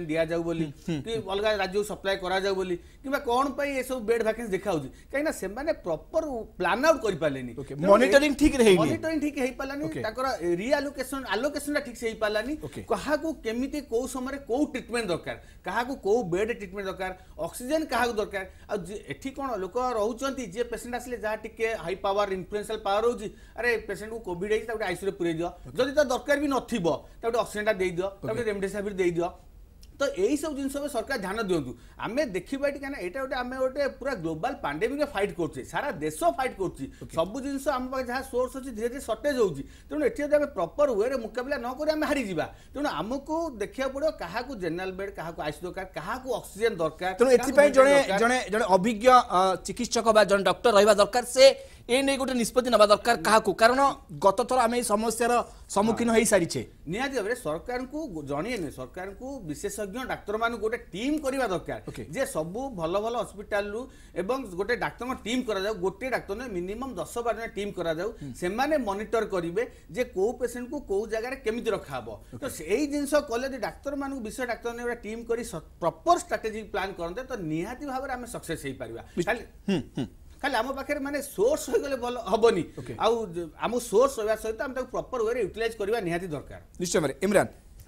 दि जाऊ हम्म, कि हम्म। अलग राज्य को सप्लाय करा बोली कौन पर ये सब बेड भैके देखा कहीं कहिना से माने प्लान आउट करि ठीक रही ठीक हे पालानी ताकर ठीक से क्या पालानी कौ समय कौ ट्रिटमेंट दरकार क्या कौ बेड ट्रिटमेंट दरकार अक्सीजेन क्या दरकार आ कौन लोक रहउचंती जे पेसेंट आसले जहा टिके हाई पावर इन्फ्लुएंशियल पावर होची अरे पेसेंट को कोविड हे ताके आईसीयू पुरे दियो जदी त दरकार भी नथिबो ताके অক্সিজেনটা ଦେଇଦିଅ ତାପରେ ରେମଡେସିଭିର ଦେଇଦିଅ ତ ଏଇସବୁ ଜିନିଷ ଉପରେ ସରକାର ଧ୍ୟାନ ଦିଅନ୍ତୁ ଆମେ ଦେଖିବା ଏଠି କାହିଁକିନା ଏଇଟା ଗୋଟେ ଆମେ ଗୋଟେ ପୁରା ଗ୍ଲୋବାଲ ପାଣ୍ଡେମିକ ଫାଇଟ୍ କରୁଛେ ସାରା ଦେଶ ଫାଇଟ୍ କରୁଛି ସବୁ ଜିନିଷ ଆମ ପାଖରେ ଯାହା ସୋର୍ସ ଅଛି ଧୀରେ ଧୀରେ ସର୍ଟେଜ ହେଉଛି ତେଣୁ ଏଠି ଯଦି ଆମେ ପ୍ରପର ୱେରେ ମୁକାବିଲା ନ କରି ଆମେ ହାରିଯିବା ତେଣୁ ଆମକୁ ଦେଖିବାକୁ ପଡ଼ିବ କାହାକୁ ଜେନେରାଲ ବେଡ୍ କାହାକୁ ଆଇସି ଦରକାର କାହାକୁ ଅକ୍ସିଜେନ୍ ଦରକାର ତେଣୁ ଏଥିପାଇଁ ଜଣେ ଜଣେ ଜଣେ ଅଭିଜ୍ଞ ଚିକିତ୍ସକ ବା ଜଣେ ଡକ୍ଟର ରହିବା ଦରକାର ସେ ଏ ନେଇ ଗୋଟେ ନିଷ୍ପତ୍ତି ନେବା ଦରକାର କାହାକୁ କାରଣ ଗତଥର ଆମେ ଏଇ ସମସ୍ୟାର ସମ୍ମୁଖୀନ ହୋଇସାରିଛେ ନିହାତି ଭାବରେ ସରକାରଙ୍କୁ ଜଣେଇନେ ସରକାରଙ୍କୁ ବିଶେଷଜ୍ଞ ଡାକ୍ତରମାନଙ୍କୁ ଗୋଟେ ଟିମ୍ କରିବା ଦରକାର ଯେ ସବୁ ଭଲ ଭଲ ହସ୍ପିଟାଲରୁ ଏବଂ ଗୋଟେ ଡାକ୍ତରଙ୍କ ଟିମ୍ କରାଯାଉ ଗୋଟିଏ ଡାକ୍ତର ନୁହେଁ ମିନିମମ୍ ଦଶ ବାର ଜଣ ଟିମ୍ କରାଯାଉ ସେମାନେ ମନିଟର କରିବେ ଯେ କେଉଁ ପେସେଣ୍ଟକୁ କେଉଁ ଜାଗାରେ କେମିତି ରଖାହେବ ତ ଏଇ ଜିନିଷ କଲେ ଯଦି ଡାକ୍ତରମାନଙ୍କୁ ବିଶେଷ ଡାକ୍ତର ନେଇ ଗୋଟେ ଟିମ୍ କରି ପ୍ରପର ଷ୍ଟ୍ରାଟେଜିକ୍ ପ୍ଲାନ୍ କରନ୍ତେ ତ ନିହାତି ଭାବରେ ଆମେ ସକ୍ସେସ୍ ହେଇପାରିବା ଖାଲି ଖାଲି ଆମ ପାଖରେ ମାନେ ସୋର୍ସ ହୋଇଗଲେ ଭଲ ହେବନି ଆଉ ଆମ ସୋର୍ସ ରହିବା ସହିତ ଆମେ ତାକୁ ପ୍ରପର ୱେରେ ୟୁଟିଲାଇଜ୍ କରିବା ନିହାତି ଦରକାର ନିଶ୍ଚୟ ଇମ୍ରାନ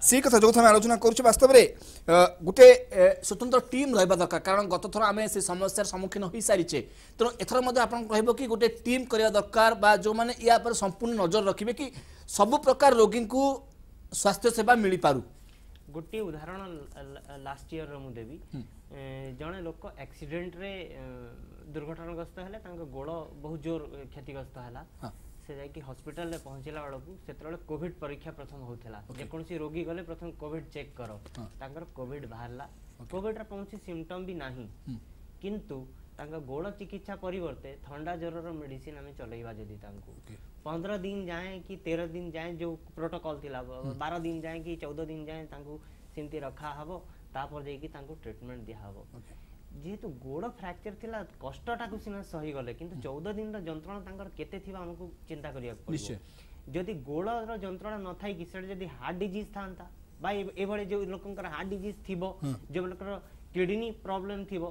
ସେ କଥା ଯୋଉ ଆମେ ଆଲୋଚନା କରୁଛୁ ବାସ୍ତବରେ ଗୋଟେ ସ୍ୱତନ୍ତ୍ର ଟିମ୍ ରହିବା ଦରକାର କାରଣ ଗତଥର ଆମେ ସେ ସମସ୍ୟାର ସମ୍ମୁଖୀନ ହୋଇସାରିଛେ ତେଣୁ ଏଥର ମଧ୍ୟ ଆପଣଙ୍କୁ କହିବ କି ଗୋଟେ ଟିମ୍ କରିବା ଦରକାର ବା ଯେଉଁମାନେ ୟା ଉପରେ ସମ୍ପୂର୍ଣ୍ଣ ନଜର ରଖିବେ କି ସବୁ ପ୍ରକାର ରୋଗୀଙ୍କୁ ସ୍ୱାସ୍ଥ୍ୟ ସେବା ମିଳିପାରୁ गोटे उदाहरण लास्ट इयर मुझे देवी जड़े लोक एक्सीडेट रे दुर्घटनाग्रस्त है गोड़ बहुत जोर क्षतिग्रस्त है से जा हस्पिटाल पहुँचला बेलू से कॉविड परीक्षा प्रथम होता है जेको रोगी गले प्रथम कॉविड चेक कर कॉविड बाहर कॉविड रोसी सिमटम भी ना कि गोड़ चिकित्सा परे था जोर मेडिसीन आम चलवा पंद्रह दिन जाए कि तेरह दिन जाए जो प्रोटोकल थिला बारह दिन जाए कि चौदह दिन जाए सेमती रखा हम तापर जाकि ट्रिटमेंट दिहब যেহেতু গোড় ফ্রাকচার লা কষ্টটাকে সিনা সহিগলে কিন্তু চৌদ দিনর যন্ত্রণা তাঙ্কর কেতে থিবা আমাকে চিন্তা করিয়া পড়িব যদি গোড়র যন্ত্রণা ন থাই কি সেটা যদি হার্ট ডিজিজ থান্তা বা এভাবে যে লোকঙ্কর হার্ট ডিজিজ থিব যে মানকর কিডনি প্রবলেম থিব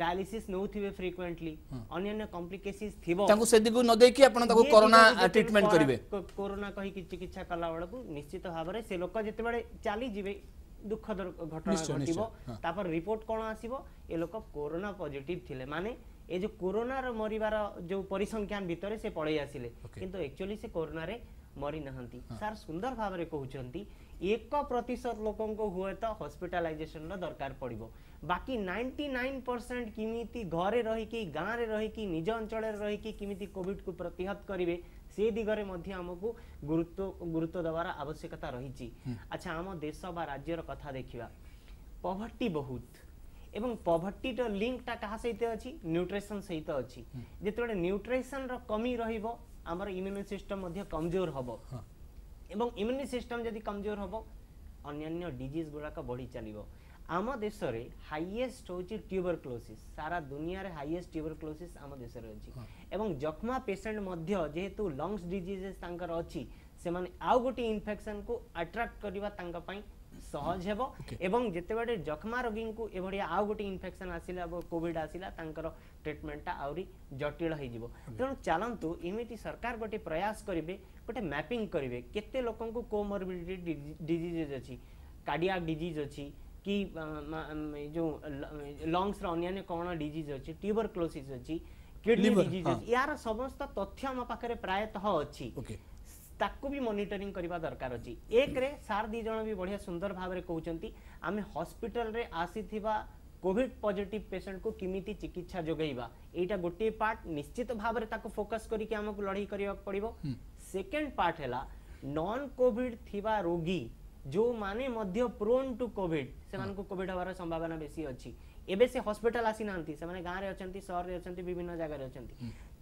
ডায়ালিসিস নেউথিবে ফ্রিকুয়েন্টলি অন্যান্য কমপ্লিকেসিস থিব তাকু সেদিকু ন দেখি আপন তাকু করোনা ট্রিটমেন্ট করিবে করোনা কহি কি চিকিৎসা কলা বেলকু নিশ্চিত ভাবরে সে লোক যেতবেলে চালি জিবে দুঃখ ঘটনা ঘটিব তারপর রিপোর্ট কোন আসিব এ লোক করোনা পজিটিভ থিলে মানে এই যে করোনার মরিবার যে পরিসংখ্যান ভিতরে সে পড়াই আসিলে কিন্তু একচুয়ালি সে করোনারে মরি নাহান্তি স্যার সুন্দর ভাবরে কহুচন্তি ଏକ ପ୍ରତିଶତ ଲୋକଙ୍କୁ ହୁଏତ ହସ୍ପିଟାଲାଇଜେସନର ଦରକାର ପଡ଼ିବ ବାକି ନାଇଣ୍ଟି ନାଇନ୍ ପରସେଣ୍ଟ କେମିତି ଘରେ ରହିକି ଗାଁରେ ରହିକି ନିଜ ଅଞ୍ଚଳରେ ରହିକି କେମିତି କୋଭିଡ଼କୁ ପ୍ରତିହତ କରିବେ ସେ ଦିଗରେ ମଧ୍ୟ ଆମକୁ ଗୁରୁତ୍ୱ ଗୁରୁତ୍ୱ ଦେବାର ଆବଶ୍ୟକତା ରହିଛି ଆଚ୍ଛା ଆମ ଦେଶ ବା ରାଜ୍ୟର କଥା ଦେଖିବା ପଭର୍ଟି ବହୁତ এবং পভর্টির লিঙ্কটা কাহা সহিত অছি নিউট্রেসন সহিত অছি যেতবে নিউট্রেসনর কমি রহব আমার ইমিউন সিস্টম মধ্যে কমজোর হব এবং ইମ୍ୟୁନି ସିଷ୍ଟମ୍ ଯଦି କମଜୋର ହେବ ଅନ୍ୟାନ୍ୟ ଡିଜିଜ୍ ଗୁଡ଼ାକ ବଢ଼ି ଚାଲିବ ଆମ ଦେଶରେ ହାଇଏଷ୍ଟ ହେଉଛି ଟ୍ୟୁବରକ୍ଲୋସିସ୍ ସାରା ଦୁନିଆରେ ହାଇଏଷ୍ଟ ଟ୍ୟୁବରକ୍ଲୋସିସ୍ ଆମ ଦେଶରେ ଅଛି ଏବଂ ଯକ୍ଷ୍ମା ପେସେଣ୍ଟ ମଧ୍ୟ ଯେହେତୁ ଲଙ୍ଗସ୍ ଡିଜିଜେସ୍ ତାଙ୍କର ଅଛି ସେମାନେ ଆଉ ଗୋଟିଏ ଇନଫେକ୍ସନକୁ ଆଟ୍ରାକ୍ଟ କରିବା ତାଙ୍କ ପାଇଁ ସହଜ ହେବ ଏବଂ ଯେତେବେଳେ ଯକ୍ଷ୍ମା ରୋଗୀଙ୍କୁ ଏଭଳିଆ ଆଉ ଗୋଟିଏ ଇନଫେକ୍ସନ ଆସିଲା କୋଭିଡ ଆସିଲା ତାଙ୍କର ଟ୍ରିଟମେଣ୍ଟଟା ଆହୁରି ଜଟିଳ ହୋଇଯିବ ତେଣୁ ଚାଲନ୍ତୁ ଏମିତି ସରକାର ଗୋଟେ ପ୍ରୟାସ କରିବେ ଗୋଟେ ମ୍ୟାପିଂ କରିବେ କେତେ ଲୋକଙ୍କୁ କୋମର୍ବିଡିଟି ଡିଜିଜେସ୍ ଅଛି କାର୍ଡ଼ିଆକ୍ ଡିଜିଜ୍ ଅଛି କି ଯେଉଁ ଲଙ୍ଗସ୍ର ଅନ୍ୟାନ୍ୟ କ'ଣ ଡିଜିଜ୍ ଅଛି ଟ୍ୟୁବରକ୍ଲୋସିସ୍ ଅଛି କିଡ଼ନୀ ଡିଜିଜ୍ ଅଛି ଏହାର ସମସ୍ତ ତଥ୍ୟ ଆମ ପାଖରେ ପ୍ରାୟତଃ ଅଛି ତାକୁ ବି ମନିଟରିଂ କରିବା ଦରକାର ଅଛି ଏକରେ ସାର୍ ଦୁଇ ଜଣ ବି ବଢ଼ିଆ ସୁନ୍ଦର ଭାବରେ କହୁଛନ୍ତି ଆମେ ହସ୍ପିଟାଲରେ ଆସିଥିବା কোভিড পজিটিভ পেসেন্টকু কেমিতি চিকিৎসা যোগাইবা এইটা গোটিয়ে পার্ট নিশ্চিত ভাবে তাকে ফোকস করিকি আমাকে লড়াই করা পড়ব সেকেন্ড পার্ট হেলা নন কোভিড থিবা রোগী ଯେଉଁମାନେ ମଧ୍ୟ ପ୍ରୋନ୍ ଟୁ କୋଭିଡ୍ ସେମାନଙ୍କୁ କୋଭିଡ୍ ହେବାର ସମ୍ଭାବନା ବେଶୀ ଅଛି ଏବେ ସେ ହସ୍ପିଟାଲ ଆସିନାହାନ୍ତି ସେମାନେ ଗାଁରେ ଅଛନ୍ତି ସହରରେ ଅଛନ୍ତି ବିଭିନ୍ନ ଜାଗାରେ ଅଛନ୍ତି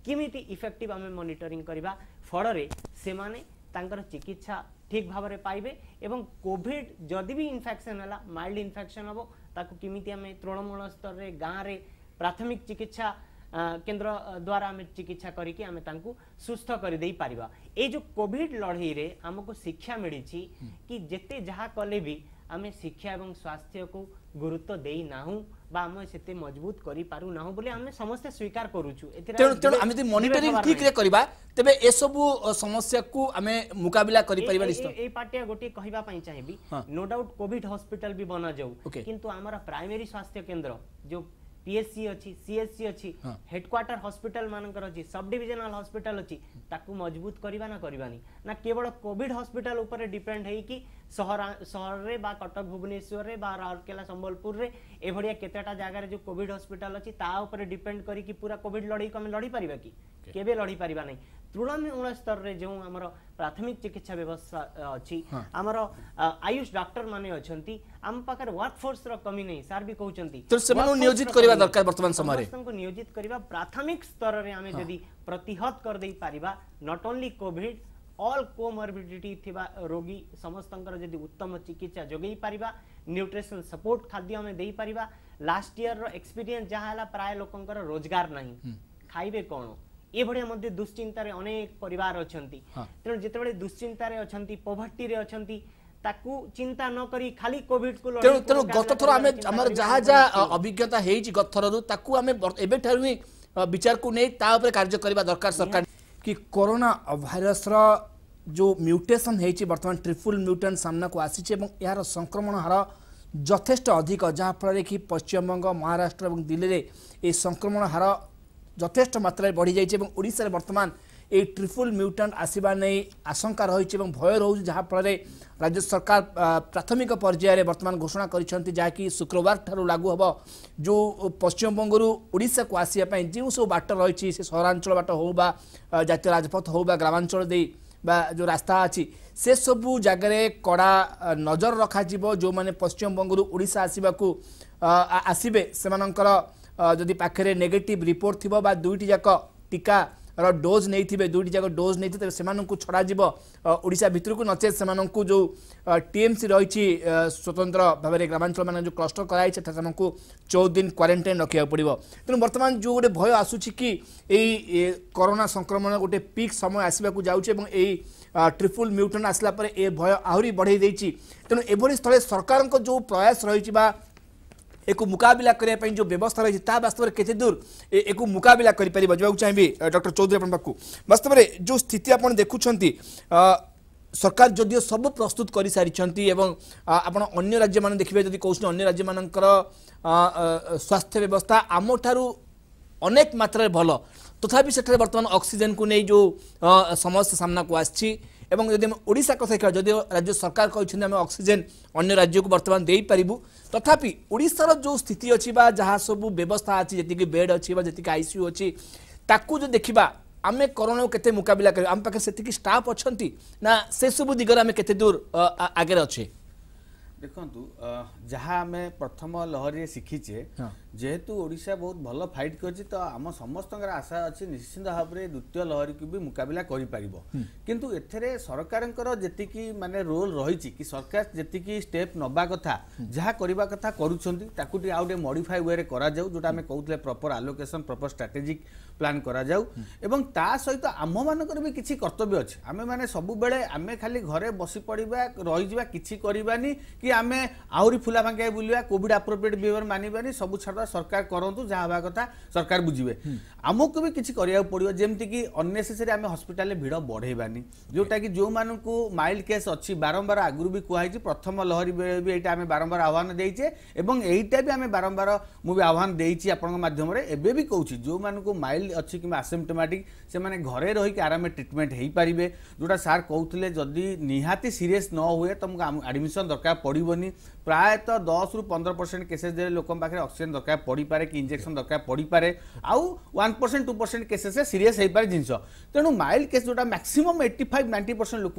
କେମିତି ଇଫେକ୍ଟିଭ୍ ଆମେ ମନିଟରିଂ କରିବା ଫଳରେ ସେମାନେ ତାଙ୍କର ଚିକିତ୍ସା ଠିକ୍ ଭାବରେ ପାଇବେ ଏବଂ କୋଭିଡ଼ ଯଦି ବି ଇନଫେକ୍ସନ୍ ହେଲା ମାଇଲ୍ଡ ଇନଫେକ୍ସନ୍ ହେବ ତାକୁ କେମିତି ଆମେ ତୃଣମୂଳ ସ୍ତରରେ ଗାଁରେ ପ୍ରାଥମିକ ଚିକିତ୍ସା କେନ୍ଦ୍ର ଦ୍ୱାରା ଆମେ ଚିକିତ୍ସା କରିକି ଆମେ ତାଙ୍କୁ ସୁସ୍ଥ କରିଦେଇପାରିବା ଏଇ ଯେଉଁ କୋଭିଡ଼ ଲଢ଼େଇରେ ଆମକୁ ଶିକ୍ଷା ମିଳିଛି କି ଯେତେ ଯାହା କଲେ ବି ଆମେ ଶିକ୍ଷା ଏବଂ ସ୍ୱାସ୍ଥ୍ୟକୁ ଗୁରୁତ୍ୱ ଦେଇନାହୁଁ বা আমি সেতে মজবুত করি পারু না বলে আমি সমস্ত স্বীকার করুছু তেণু তেণু আমি যদি মনিটরিং ঠিক রে করিবা তবে এসবু সমস্যাকু আমি মোকাবিলা করি পারিবা নিশ্চিত এই পাটিয়া গোটি কহিবা পাই চাহিবি নো ডাউট কোভিড হসপিটাল বি বনা যাও কিন্তু আমার প্রাইমারি স্বাস্থ্য কেন্দ্র যে পিএসসি ଅଛି ସିଏସସି ଅଛି ହେଡକ୍ୱାର୍ଟର ହସ୍ପିଟାଲ ମାନଙ୍କର ଅଛି ସବ୍ ଡିଭିଜନାଲ ହସ୍ପିଟାଲ ଅଛି ତାକୁ ମଜବୁତ କରିବା ନା କରିବାନି ନା କେବଳ କୋଭିଡ ହସ୍ପିଟାଲ ଉପରେ ଡିପେଣ୍ଡ ହେଇକି সহরের বা কটক ভুবনেশ্বরের বা রাউরকেলা সম্বলপুরের এভাবে কতটা জায়গার যে কোভিড হসপিটাল অছি তা উপরে ডিপেন্ড করি পুরা কোভিড লড়াইকে আমি লড়ি পারিবা কি কেবে লড়ি পারিবা নাই তৃণমূল স্তরের যে আমার প্রাথমিক চিকিৎসা ব্যবস্থা অছি আমার আয়ুষ ডাক্তার মানে অছন্তি আম পাখরে ওয়ার্কফোর্স র কমি নাই স্যার বি কহুচন্তি তো সেমানু নিয়োজিত করিবা দরকার বর্তমান সময়ে সমস্তଙ୍କୁ নিয়োজিত করিবা প্রাথমিক স্তরের আমি যদি প্রতিহত কর দেই পারিবা not only Covid all comorbidity रोगी समस्त जी उत्तम चिकित्सा जोगे पार न्यूट्रिशन सपोर्ट खाद्य आम दे पार लास्ट इयर रक्सपीरियंस जहाँ है प्राय लोक रोजगार ना हम्म। खाइबे कौन ये भाया दुश्चिंतार अनेक पर अच्छा हाँ। तेणु अच्छा पभर्टी अच्छा चिंता नकरी खाली जहाँ अभिज्ञता विचार को नहीं कार्य करने दरकार सरकार कि कोरोना भाइरस जो म्यूटेसन होती बर्तमान ट्रिपुल म्यूटेन सामना को आसी यार संक्रमण हार ଯଥେଷ୍ଟ ଅଧିକ ଯାହାଫଳରେ କି ପଶ୍ଚିମବଙ୍ଗ ମହାରାଷ୍ଟ୍ର ଏବଂ ଦିଲ୍ଲୀରେ ଏହି ସଂକ୍ରମଣ ହାର ଯଥେଷ୍ଟ ମାତ୍ରାରେ ବଢ଼ିଯାଇଛି ଏବଂ ଓଡ଼ିଶାରେ ବର୍ତ୍ତମାନ এই ট্রিপুল মিউটান্ট আসবা নেই আশঙ্কা রয়েছে এবং ভয় রয়েছে যা ফলে রাজ্য সরকার প্রাথমিক পর্যায়ে বর্তমান ঘোষণা করেছেন যা কি শুক্রবার ঠার লাগু হব যে পশ্চিমবঙ্গর ওড়শাকু আসবা যে সব বাট রয়েছে সে সহরাঞ্চল বাট হো বা জাতীয় রাজপথ হো বা গ্রামাঞ্চল দিয়ে বা যে রাস্তা আছে সেসবু জায়গায় কড়া নজর রখাযিব যে পশ্চিমবঙ্গর ওড়শা আসবা আসবে সে যদি পাখে নেগেটিভ রিপোর্ট থিব বা দুইটি যাক টিকা ডোজ নেইথিবে দুইটি যাক ডোজ নেইথিবে তবে সেমানকু ছড়া যাব ওড়িশা ভিতরকু নচেত সেমানকু যে টিএমসি রয়েছে স্বতন্ত্র ভাবে গ্রামাঞ্চল মানে যে ক্লস্টর করা হয়েছে সেটা সেমানকু 14 দিন কোয়ারেন্টাইন রাখিয়া পড়িব তেণু বর্তমান যে গোটে ভয় আসুচি কি এই করোনা সংক্রমণ গোটে পিক সময় আসবাকু যাচ্ছে এবং এই ট্রিপুল ମ୍ୟୁଟନ୍ ଆସିଲା ପରେ ଏ ଭୟ ଆହୁରି ବଢ଼େଇ ଦେଇଛି ତେଣୁ ଏଭଳି ସ୍ଥଳେ ସରକାରଙ୍କ ଯେଉଁ ପ୍ରୟାସ ରହିଛି ବା एक यु मुकिया जो व्यवस्था रहेछ ता वास्तवमा दूर एक मुकिया गरिपार बजे चाहिँ डक्टर चौधरी वास्तव वास्तवमा जो स्थिति आपुन चाहिँ सरकार जदि सब प्रस्तुत गरिसकिन्छ आउँछ अन्य राज्यमा देखि अन्य राज्य म स्वास्थ्य व्यवस्था आम ठुक तथापि भयो तथिति बर्तमान को नै जो समस्या सामना को आस এবং যদি আমি ଓଡ଼ିଶା କଥା ଦେଖିବା ଯଦିଓ ରାଜ୍ୟ ସରକାର କହିଛନ୍ତି ଆମେ ଅକ୍ସିଜେନ୍ ଅନ୍ୟ ରାଜ୍ୟକୁ ବର୍ତ୍ତମାନ ଦେଇପାରିବୁ ତଥାପି ଓଡ଼ିଶାର ଯେଉଁ ସ୍ଥିତି ଅଛି ବା ଯାହା ସବୁ ବ୍ୟବସ୍ଥା ଅଛି ଯେତିକି ବେଡ୍ ଅଛି ବା ଯେତିକି ଆଇସିୟୁ ଅଛି ତାକୁ ଯଦି ଦେଖିବା ଆମେ କରୋନାକୁ କେତେ ମୁକାବିଲା କରିବା ଆମ ପାଖରେ ସେତିକି ଷ୍ଟାଫ୍ ଅଛନ୍ତି ନା ସେସବୁ ଦିଗରେ ଆମେ କେତେ ଦୂର ଆଗରେ ଅଛେ ଦେଖନ୍ତୁ ଯାହା ଆମେ ପ୍ରଥମ ଲହରୀରେ ଶିଖିଛେ যেহেতু ওড়িশা বহুত ভাল ফাইট করছে তো আম সমস্তর আশা অছি নিশ্চিন্ত ভাবে দ্বিতীয় লহরীকে বি মুকাবিলা করে পাব কিন্তু এতে সরকারঙ্কর যেতিকি মানে রোল রয়েছে কি সরকার যেতিকি স্টেপ নবা কথা যা করা কথা করছেন তাকে টিকে আউ টিকে মডিফাই ওয়ে করা যাও যেটা আমি কৌলে প্রপর আলোকেসন প্রপর স্ট্রাটেজিক প্ল্যান করা যাও এবং তা সহিত আমমানকর বি কিছু কর্তব্য অছে আমি মানে সবুবেলে আমি খালি ঘরে বসি পড়া রইযা কিছু করবানি কি আমি আহরি ফুলা ভাঙ্গাই বুলবা কোভিড আপ্রোপ্রিয়েট বিহেভিয়ার মানবানি সবু ছাড় দ্বারা সরকার করতু যা হওয়া কথা সরকার বুঝবে ଆମକୁ ବି କିଛି କରିବାକୁ ପଡ଼ିବ ଯେମିତିକି ଅନ୍ନେସେସରି ଆମେ ହସ୍ପିଟାଲରେ ଭିଡ଼ ବଢ଼େଇବାନି ଯେଉଁଟାକି ଯେଉଁମାନଙ୍କୁ ମାଇଲ୍ଡ କେସ୍ ଅଛି ବାରମ୍ବାର ଆଗରୁ ବି କୁହାହେଇଛି ପ୍ରଥମ ଲହରୀ ବେଳେ ବି ଏଇଟା ଆମେ ବାରମ୍ବାର ଆହ୍ୱାନ ଦେଇଛେ ଏବଂ ଏଇଟା ବି ଆମେ ବାରମ୍ବାର ମୁଁ ବି ଆହ୍ୱାନ ଦେଇଛି ଆପଣଙ୍କ ମାଧ୍ୟମରେ ଏବେ ବି କହୁଛି ଯେଉଁମାନଙ୍କୁ ମାଇଲ୍ଡ ଅଛି କିମ୍ବା ଆସେମ୍ଟୋମାଟିକ୍ ସେମାନେ ଘରେ ରହିକି ଆରାମରେ ଟ୍ରିଟମେଣ୍ଟ ହେଇପାରିବେ ଯେଉଁଟା ସାର୍ କହୁଥିଲେ ଯଦି ନିହାତି ସିରିୟସ୍ ନ ହୁଏ ତମକୁ ଆଡ଼ମିସନ୍ ଦରକାର ପଡ଼ିବନି ପ୍ରାୟତଃ ଦଶରୁ ପନ୍ଦର ପରସେଣ୍ଟ କେସେସ୍ ଦେଲେ ଲୋକଙ୍କ ପାଖରେ ଅକ୍ସିଜେନ୍ ଦରକାର দরকার পড়িপারে কি ইঞ্জেকশন দরকার পড়িপারে আউ ওয়ান পরসেন্ট টু পরসেন্ট কেসেসে সিরিয়াস হইপারে জিনিস তেমন মাইল্ড কেস যেটা maximum eighty five ninety percent লোক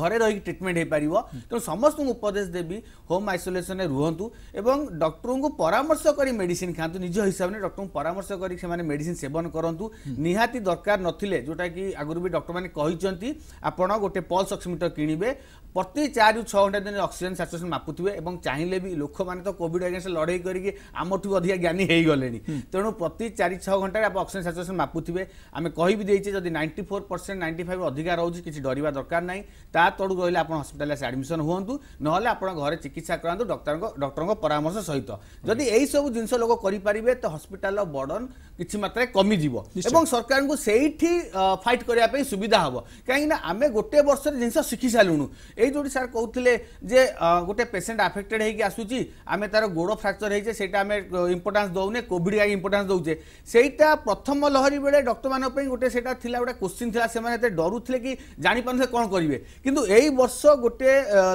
ঘরে রহি ট্রিটমেন্ট হয়েপার তেমন সমস্ত উপদেশ দেবি হোম আইসোলেসন রুহতু এবং ডক্টর পরামর্শ করে মেডিসিন খাঁতু নিজ হিসাবে ডক্টর পরামর্শ করি সে মেডিসিন সেবন করতু নিহাতি দরকার নথিলে যেটা কি আগর বি ডক্টর মানে কিন্তু আপনার গোটে পলস অক্সিমিটর কিনবে প্রতি চারি ছ ঘন্টা দিন অক্সিজেন স্যাচুরেসন মাপুবে এবং চাইলে বি লোক মানে তো কোভিড এগেন্স্ট লড়াই করি আমঠু অধিকা জ্ঞানী হয়ে গলে তেমন প্রতি চারি ছ ঘন্টায় আপনার অক্সিজেন স্যাচুরেসন মাপুবে আমি কবি দিয়েছি যদি ninety four percent ninety five অধিকা রয়েছে কিছু ডরা দরকার নাই তা ତା ତଳକୁ ରହିଲେ ଆପଣ ହସ୍ପିଟାଲରେ ଆସି ଆଡ଼ମିସନ୍ ହୁଅନ୍ତୁ ନହେଲେ ଆପଣ ଘରେ ଚିକିତ୍ସା କରାନ୍ତୁ ଡକ୍ଟରଙ୍କ ଡକ୍ଟରଙ୍କ ପରାମର୍ଶ ସହିତ ଯଦି ଏହିସବୁ ଜିନିଷ ଲୋକ କରିପାରିବେ ତ ହସ୍ପିଟାଲର ବର୍ଡ଼ନ କିଛି ମାତ୍ରାରେ କମିଯିବ ଏବଂ ସରକାରଙ୍କୁ ସେଇଠି ଫାଇଟ୍ କରିବା ପାଇଁ ସୁବିଧା ହେବ କାହିଁକିନା ଆମେ ଗୋଟେ ବର୍ଷରେ ଜିନିଷ ଶିଖି ସାରିଲୁଣୁ ଏଇ ଯେଉଁଠି ସାର୍ କହୁଥିଲେ ଯେ ଗୋଟେ ପେସେଣ୍ଟ ଆଫେକ୍ଟେଡ୍ ହେଇକି ଆସୁଛି ଆମେ ତାର ଗୋଡ଼ ଫ୍ରାକ୍ଚର ହେଇଛେ ସେଇଟା ଆମେ ଇମ୍ପୋର୍ଟାନ୍ସ ଦେଉନେ କୋଭିଡ଼ କାହିଁକି ଇମ୍ପୋର୍ଟାନ୍ସ ଦେଉଛେ ସେଇଟା ପ୍ରଥମ ଲହରୀ ବେଳେ ଡକ୍ଟରମାନଙ୍କ ପାଇଁ ଗୋଟେ ସେଇଟା ଥିଲା ଗୋଟେ କୋଶ୍ଚିନ୍ ଥିଲା ସେମାନେ ଏତେ ଡରୁଥିଲେ କି ଜାଣିପାରୁନଥିଲେ କ'ଣ କରିବେ কিন্তু এই বর্ষ গোটে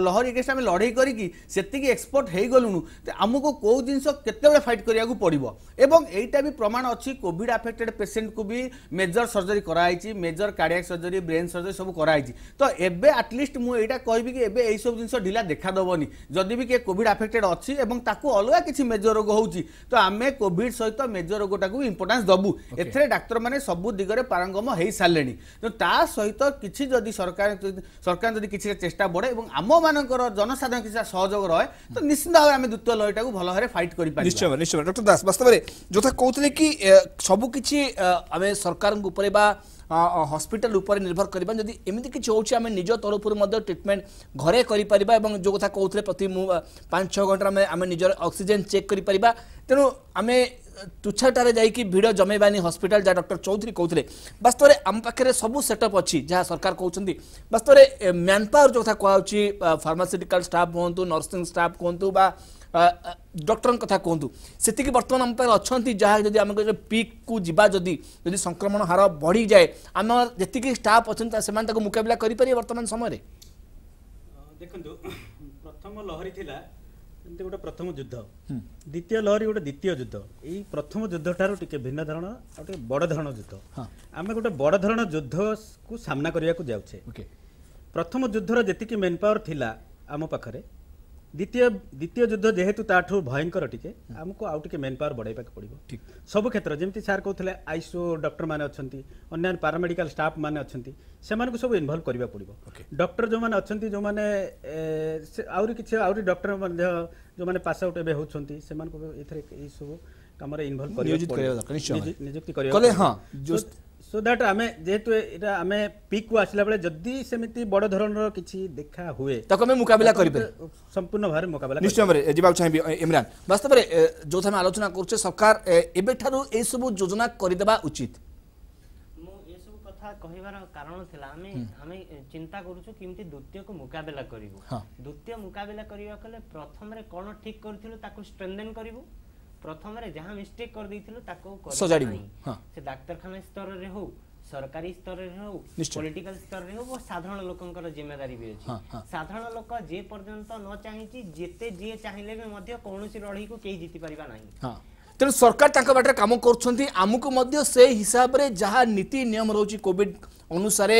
লহরি এগেনস্ট আমি লড়াই করিকি সেতিকি এক্সপর্ট হয়ে গলুণু ଆମକୁ କେଉଁ ଜିନିଷ କେତେବେଳେ ଫାଇଟ୍ କରିବାକୁ ପଡ଼ିବ ଏବଂ ଏଇଟା ବି ପ୍ରମାଣ ଅଛି କୋଭିଡ଼ ଆଫେକ୍ଟେଡ଼ ପେସେଣ୍ଟକୁ ବି ମେଜର ସର୍ଜରୀ କରାହେଇଛି major cardiac surgery brain surgery ସବୁ କରାହେଇଛି ତ ଏବେ ଆଟଲିଷ୍ଟ ମୁଁ ଏଇଟା କହିବି କି ଏବେ ଏଇସବୁ ଜିନିଷ ଢିଲା ଦେଖାଦେବନି ଯଦି ବି କିଏ କୋଭିଡ଼ ଆଫେକ୍ଟେଡ଼ ଅଛି ଏବଂ ତାକୁ ଅଲଗା କିଛି ମେଜର ରୋଗ ହେଉଛି ତ ଆମେ କୋଭିଡ଼ ସହିତ ମେଜର ରୋଗଟାକୁ ଇମ୍ପୋର୍ଟାନ୍ସ ଦେବୁ ଏଥିରେ ଡାକ୍ତରମାନେ ସବୁ ଦିଗରେ ପାରଙ୍ଗମ ହେଇସାରିଲେଣି ତା ସହିତ କିଛି ଯଦି ସରକାର ସରକାର সরকার যদি কিছু চেষ্টা বড়ে এবং আমার জনসাধারণ কিছু সহযোগ রয়ে তো নিশ্চিত ভাবে আমি দ্বিতীয় লড়াইটাকে ভালোভাবে ফাইট করে পারি নিশ্চয় নিশ্চয় ডক্টর দাস বাস্তবে যথা কৌলে কি সবু কিছু আমি সরকার উপরে বা হসপিটাল উপরে নির্ভর করা যদি এমনি কিছু হচ্ছে আমি নিজ তরফর ট্রিটমেন্ট ঘরে করে পারা এবং যে কথা কৌলে প্রতি পাঁচ ছ ঘন্টা আমি আমি নিজের অক্সিজেন চেক করে পারা তেমন আমি ତୁଚ୍ଛାଟାରେ ଯାଇକି ଭିଡ଼ ଜମେଇବାନି ହସ୍ପିଟାଲ ଯାହା ଡକ୍ଟର ଚୌଧୁରୀ କହୁଥିଲେ ବାସ୍ତବରେ ଆମ ପାଖରେ ସବୁ ସେଟଅପ୍ ଅଛି ଯାହା ସରକାର କହୁଛନ୍ତି ବାସ୍ତବରେ ମ୍ୟାନ୍ ପାୱାର ଯେଉଁ କଥା କୁହାହେଉଛି ଫାର୍ମାସିଟିକାଲ ଷ୍ଟାଫ୍ ହୁଅନ୍ତୁ ନର୍ସିଂ ଷ୍ଟାଫ୍ କୁହନ୍ତୁ ବା ଡକ୍ଟରଙ୍କ କଥା କୁହନ୍ତୁ ସେତିକି ବର୍ତ୍ତମାନ ଆମ ପାଖରେ ଅଛନ୍ତି ଯାହା ଯଦି ଆମେ ପିକ୍କୁ ଯିବା ଯଦି ଯଦି ସଂକ୍ରମଣ ହାର ବଢ଼ିଯାଏ ଆମ ଯେତିକି ଷ୍ଟାଫ୍ ଅଛନ୍ତି ସେମାନେ ତାକୁ ମୁକାବିଲା କରିପାରିବେ ବର୍ତ୍ତମାନ ସମୟରେ ଦେଖନ୍ତୁ ପ୍ରଥମ ଲହରୀ ଥିଲା ଏମିତି ଗୋଟେ ପ୍ରଥମ ଯୁଦ୍ଧ ଦ୍ୱିତୀୟ ଲହରୀ ଗୋଟେ ଦ୍ୱିତୀୟ ଯୁଦ୍ଧ ଏଇ ପ୍ରଥମ ଯୁଦ୍ଧ ଠାରୁ ଟିକେ ଭିନ୍ନ ଧରଣ ଆଉ ଟିକେ ବଡ଼ ଧରଣ ଯୁଦ୍ଧ ଆମେ ଗୋଟେ ବଡ଼ ଧରଣ ଯୁଦ୍ଧକୁ ସାମ୍ନା କରିବାକୁ ଯାଉଛେ ପ୍ରଥମ ଯୁଦ୍ଧର ଯେତିକି ମେନ୍ ପାୱାର ଥିଲା ଆମ ପାଖରେ দ্বিতীয় দ্বিতীয় যুদ্ধ যেহেতু তাঠু ভয়ঙ্কর টিকে আমাকে আউ টিকে মেন পাওয়ার বড়াইবাকে পড়ব সবু ক্ষেত্র যেমি স্যার কৌলে আইসিও ডক্টর মানে অনেক অন্যান্য পারামেডিকাল স্টাফ মানে অনেক সেমানকু সব ইনভলভ করা পড়ব ডক্টর যে অনেক যে আহরি কিছু আহরি ডক্টর যে পাস আউট এবে হচ্ছেন সে এইসব কামরে ইনভলভ করা নিযুক্তি করা সো দ্যাট আমি যেহেতু এটা আমি পিকু আসিলা বেলে যদি সেমিতি বড় ধরনের কিছু দেখা হুয়ে তাকে আমি মোকাবিলা করিপারি সম্পূর্ণ ভাবে মোকাবিলা নিশ্চয় ভাবে যাবাক চাইবি ইমরান বাস্তবরে যৌথ আমি আলোচনা করছে সরকার এবেঠারু এই সব যোজনা করিদেবা উচিত କଥା କହିବାର କାରଣ ଥିଲା ଆମେ ଆମେ ଚିନ୍ତା କରୁଛୁ କେମିତି ଦ୍ୱିତୀୟକୁ ମୁକାବିଲା କରିବୁ ଦ୍ୱିତୀୟ ମୁକାବିଲା କରିବାକୁ ହେଲେ ପ୍ରଥମରେ କ'ଣ ଠିକ୍ କରିଥିଲୁ ତାକୁ ଷ୍ଟ୍ରେନ୍ଦେନ୍ କରିବୁ ପ୍ରଥମରେ ଯାହା ମିଷ୍ଟେକ୍ କରିଦେଇଥିଲୁ ତାକୁ ସଜାଡ଼ିବୁ ସେ ଡାକ୍ତରଖାନା ସ୍ତରରେ ହଉ ସରକାରୀ ସ୍ତରରେ ହଉ ପଲିଟିକାଲ ସ୍ତରରେ ହଉ ଓ ସାଧାରଣ ଲୋକଙ୍କର ଜିମ୍ମେଦାରୀ ବି ଅଛି ସାଧାରଣ ଲୋକ ଯେ ପର୍ଯ୍ୟନ୍ତ ନ ଚାହିଁଛି ଯେତେ ଯିଏ ଚାହିଁଲେ ବି ମଧ୍ୟ କୌଣସି ଲଢ଼େଇକୁ କେହି ଜିତିପାରିବା ନାହିଁ ତେଣୁ ସରକାର ତାଙ୍କ ବାଟରେ କାମ କରୁଛନ୍ତି ଆମକୁ ମଧ୍ୟ ସେ ହିସାବରେ ଯାହା ନୀତି ନିୟମ ରହୁଛି କୋଭିଡ ଅନୁସାରେ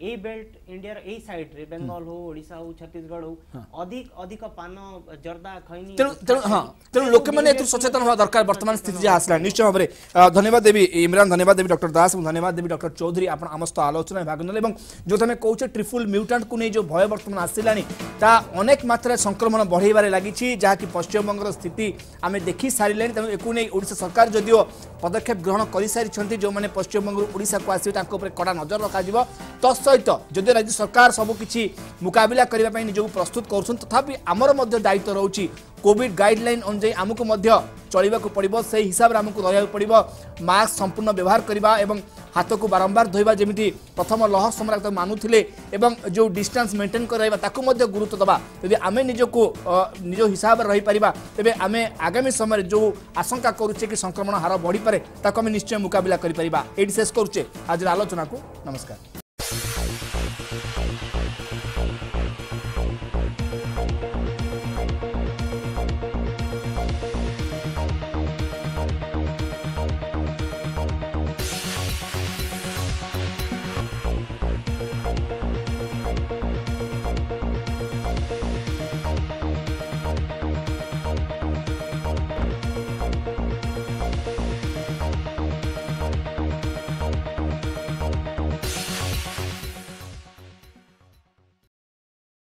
ए बेल्ट इंडिया ए साइड रे बंगाल हो ओडिसा हो छत्तीसगढ़ हो अधिक अधिक पान जर्दा खैनी तेन हां तेन लोक माने एतु सचेतन हो दरकार वर्तमान स्थिति जे आसला निश्चय भाबरे धन्यवाद देबी इमरान धन्यवाद देबी डॉक्टर दास धन्यवाद देबी डॉक्टर चौधरी आपन अमस्त आलोचना भाग नले एवं जो तमे कहउछ ट्रिपल म्यूटेंट कुने जो भय वर्तमान आसिलानी ता अनेक मात्रा संक्रमण बढैबारे लागी छि जहा कि पश्चिम बंगर स्थिति आमे देखि सारिलेन त एकुने ओडिसा सरकार जदिओ पदक्षेप ग्रहण करि सारि छथि जो माने पश्चिम बंगर ओडिसा को आसी ताको ऊपर कडा नजर रखा जइबो तस সহিত যদি রাজ্য সরকার সবুকিছি মুকাবিলা করা নিজকে প্রস্তুত করছেন তথাপি আমার দায়িত্ব রয়েছে কোভিড গাইডলাইন অনুযায়ী আমি চলবাকে পড়ব সেই হিসাবে আমি রহবাকে পড়ব মাস্ক সম্পূর্ণ ব্যবহার করা এবং হাতকু বারম্বার ধোয়া যেমি প্রথম লহ সময় তাকে মানুলে এবং যে ডিষ্টান্স মেন্টেন করে রহবা তাকে গুরুত্ব দেওয়া যদি আমি নিজকে নিজ হিসাবে রহিপার তবে আমি আগামী সময়ের যে আশঙ্কা করুছে কি সংক্রমণ হার বড়িপারে তাকে আমি নিশ্চয় মুকাবিলা করে এইটি শেষ করছে আজের আলোচনা নমস্কার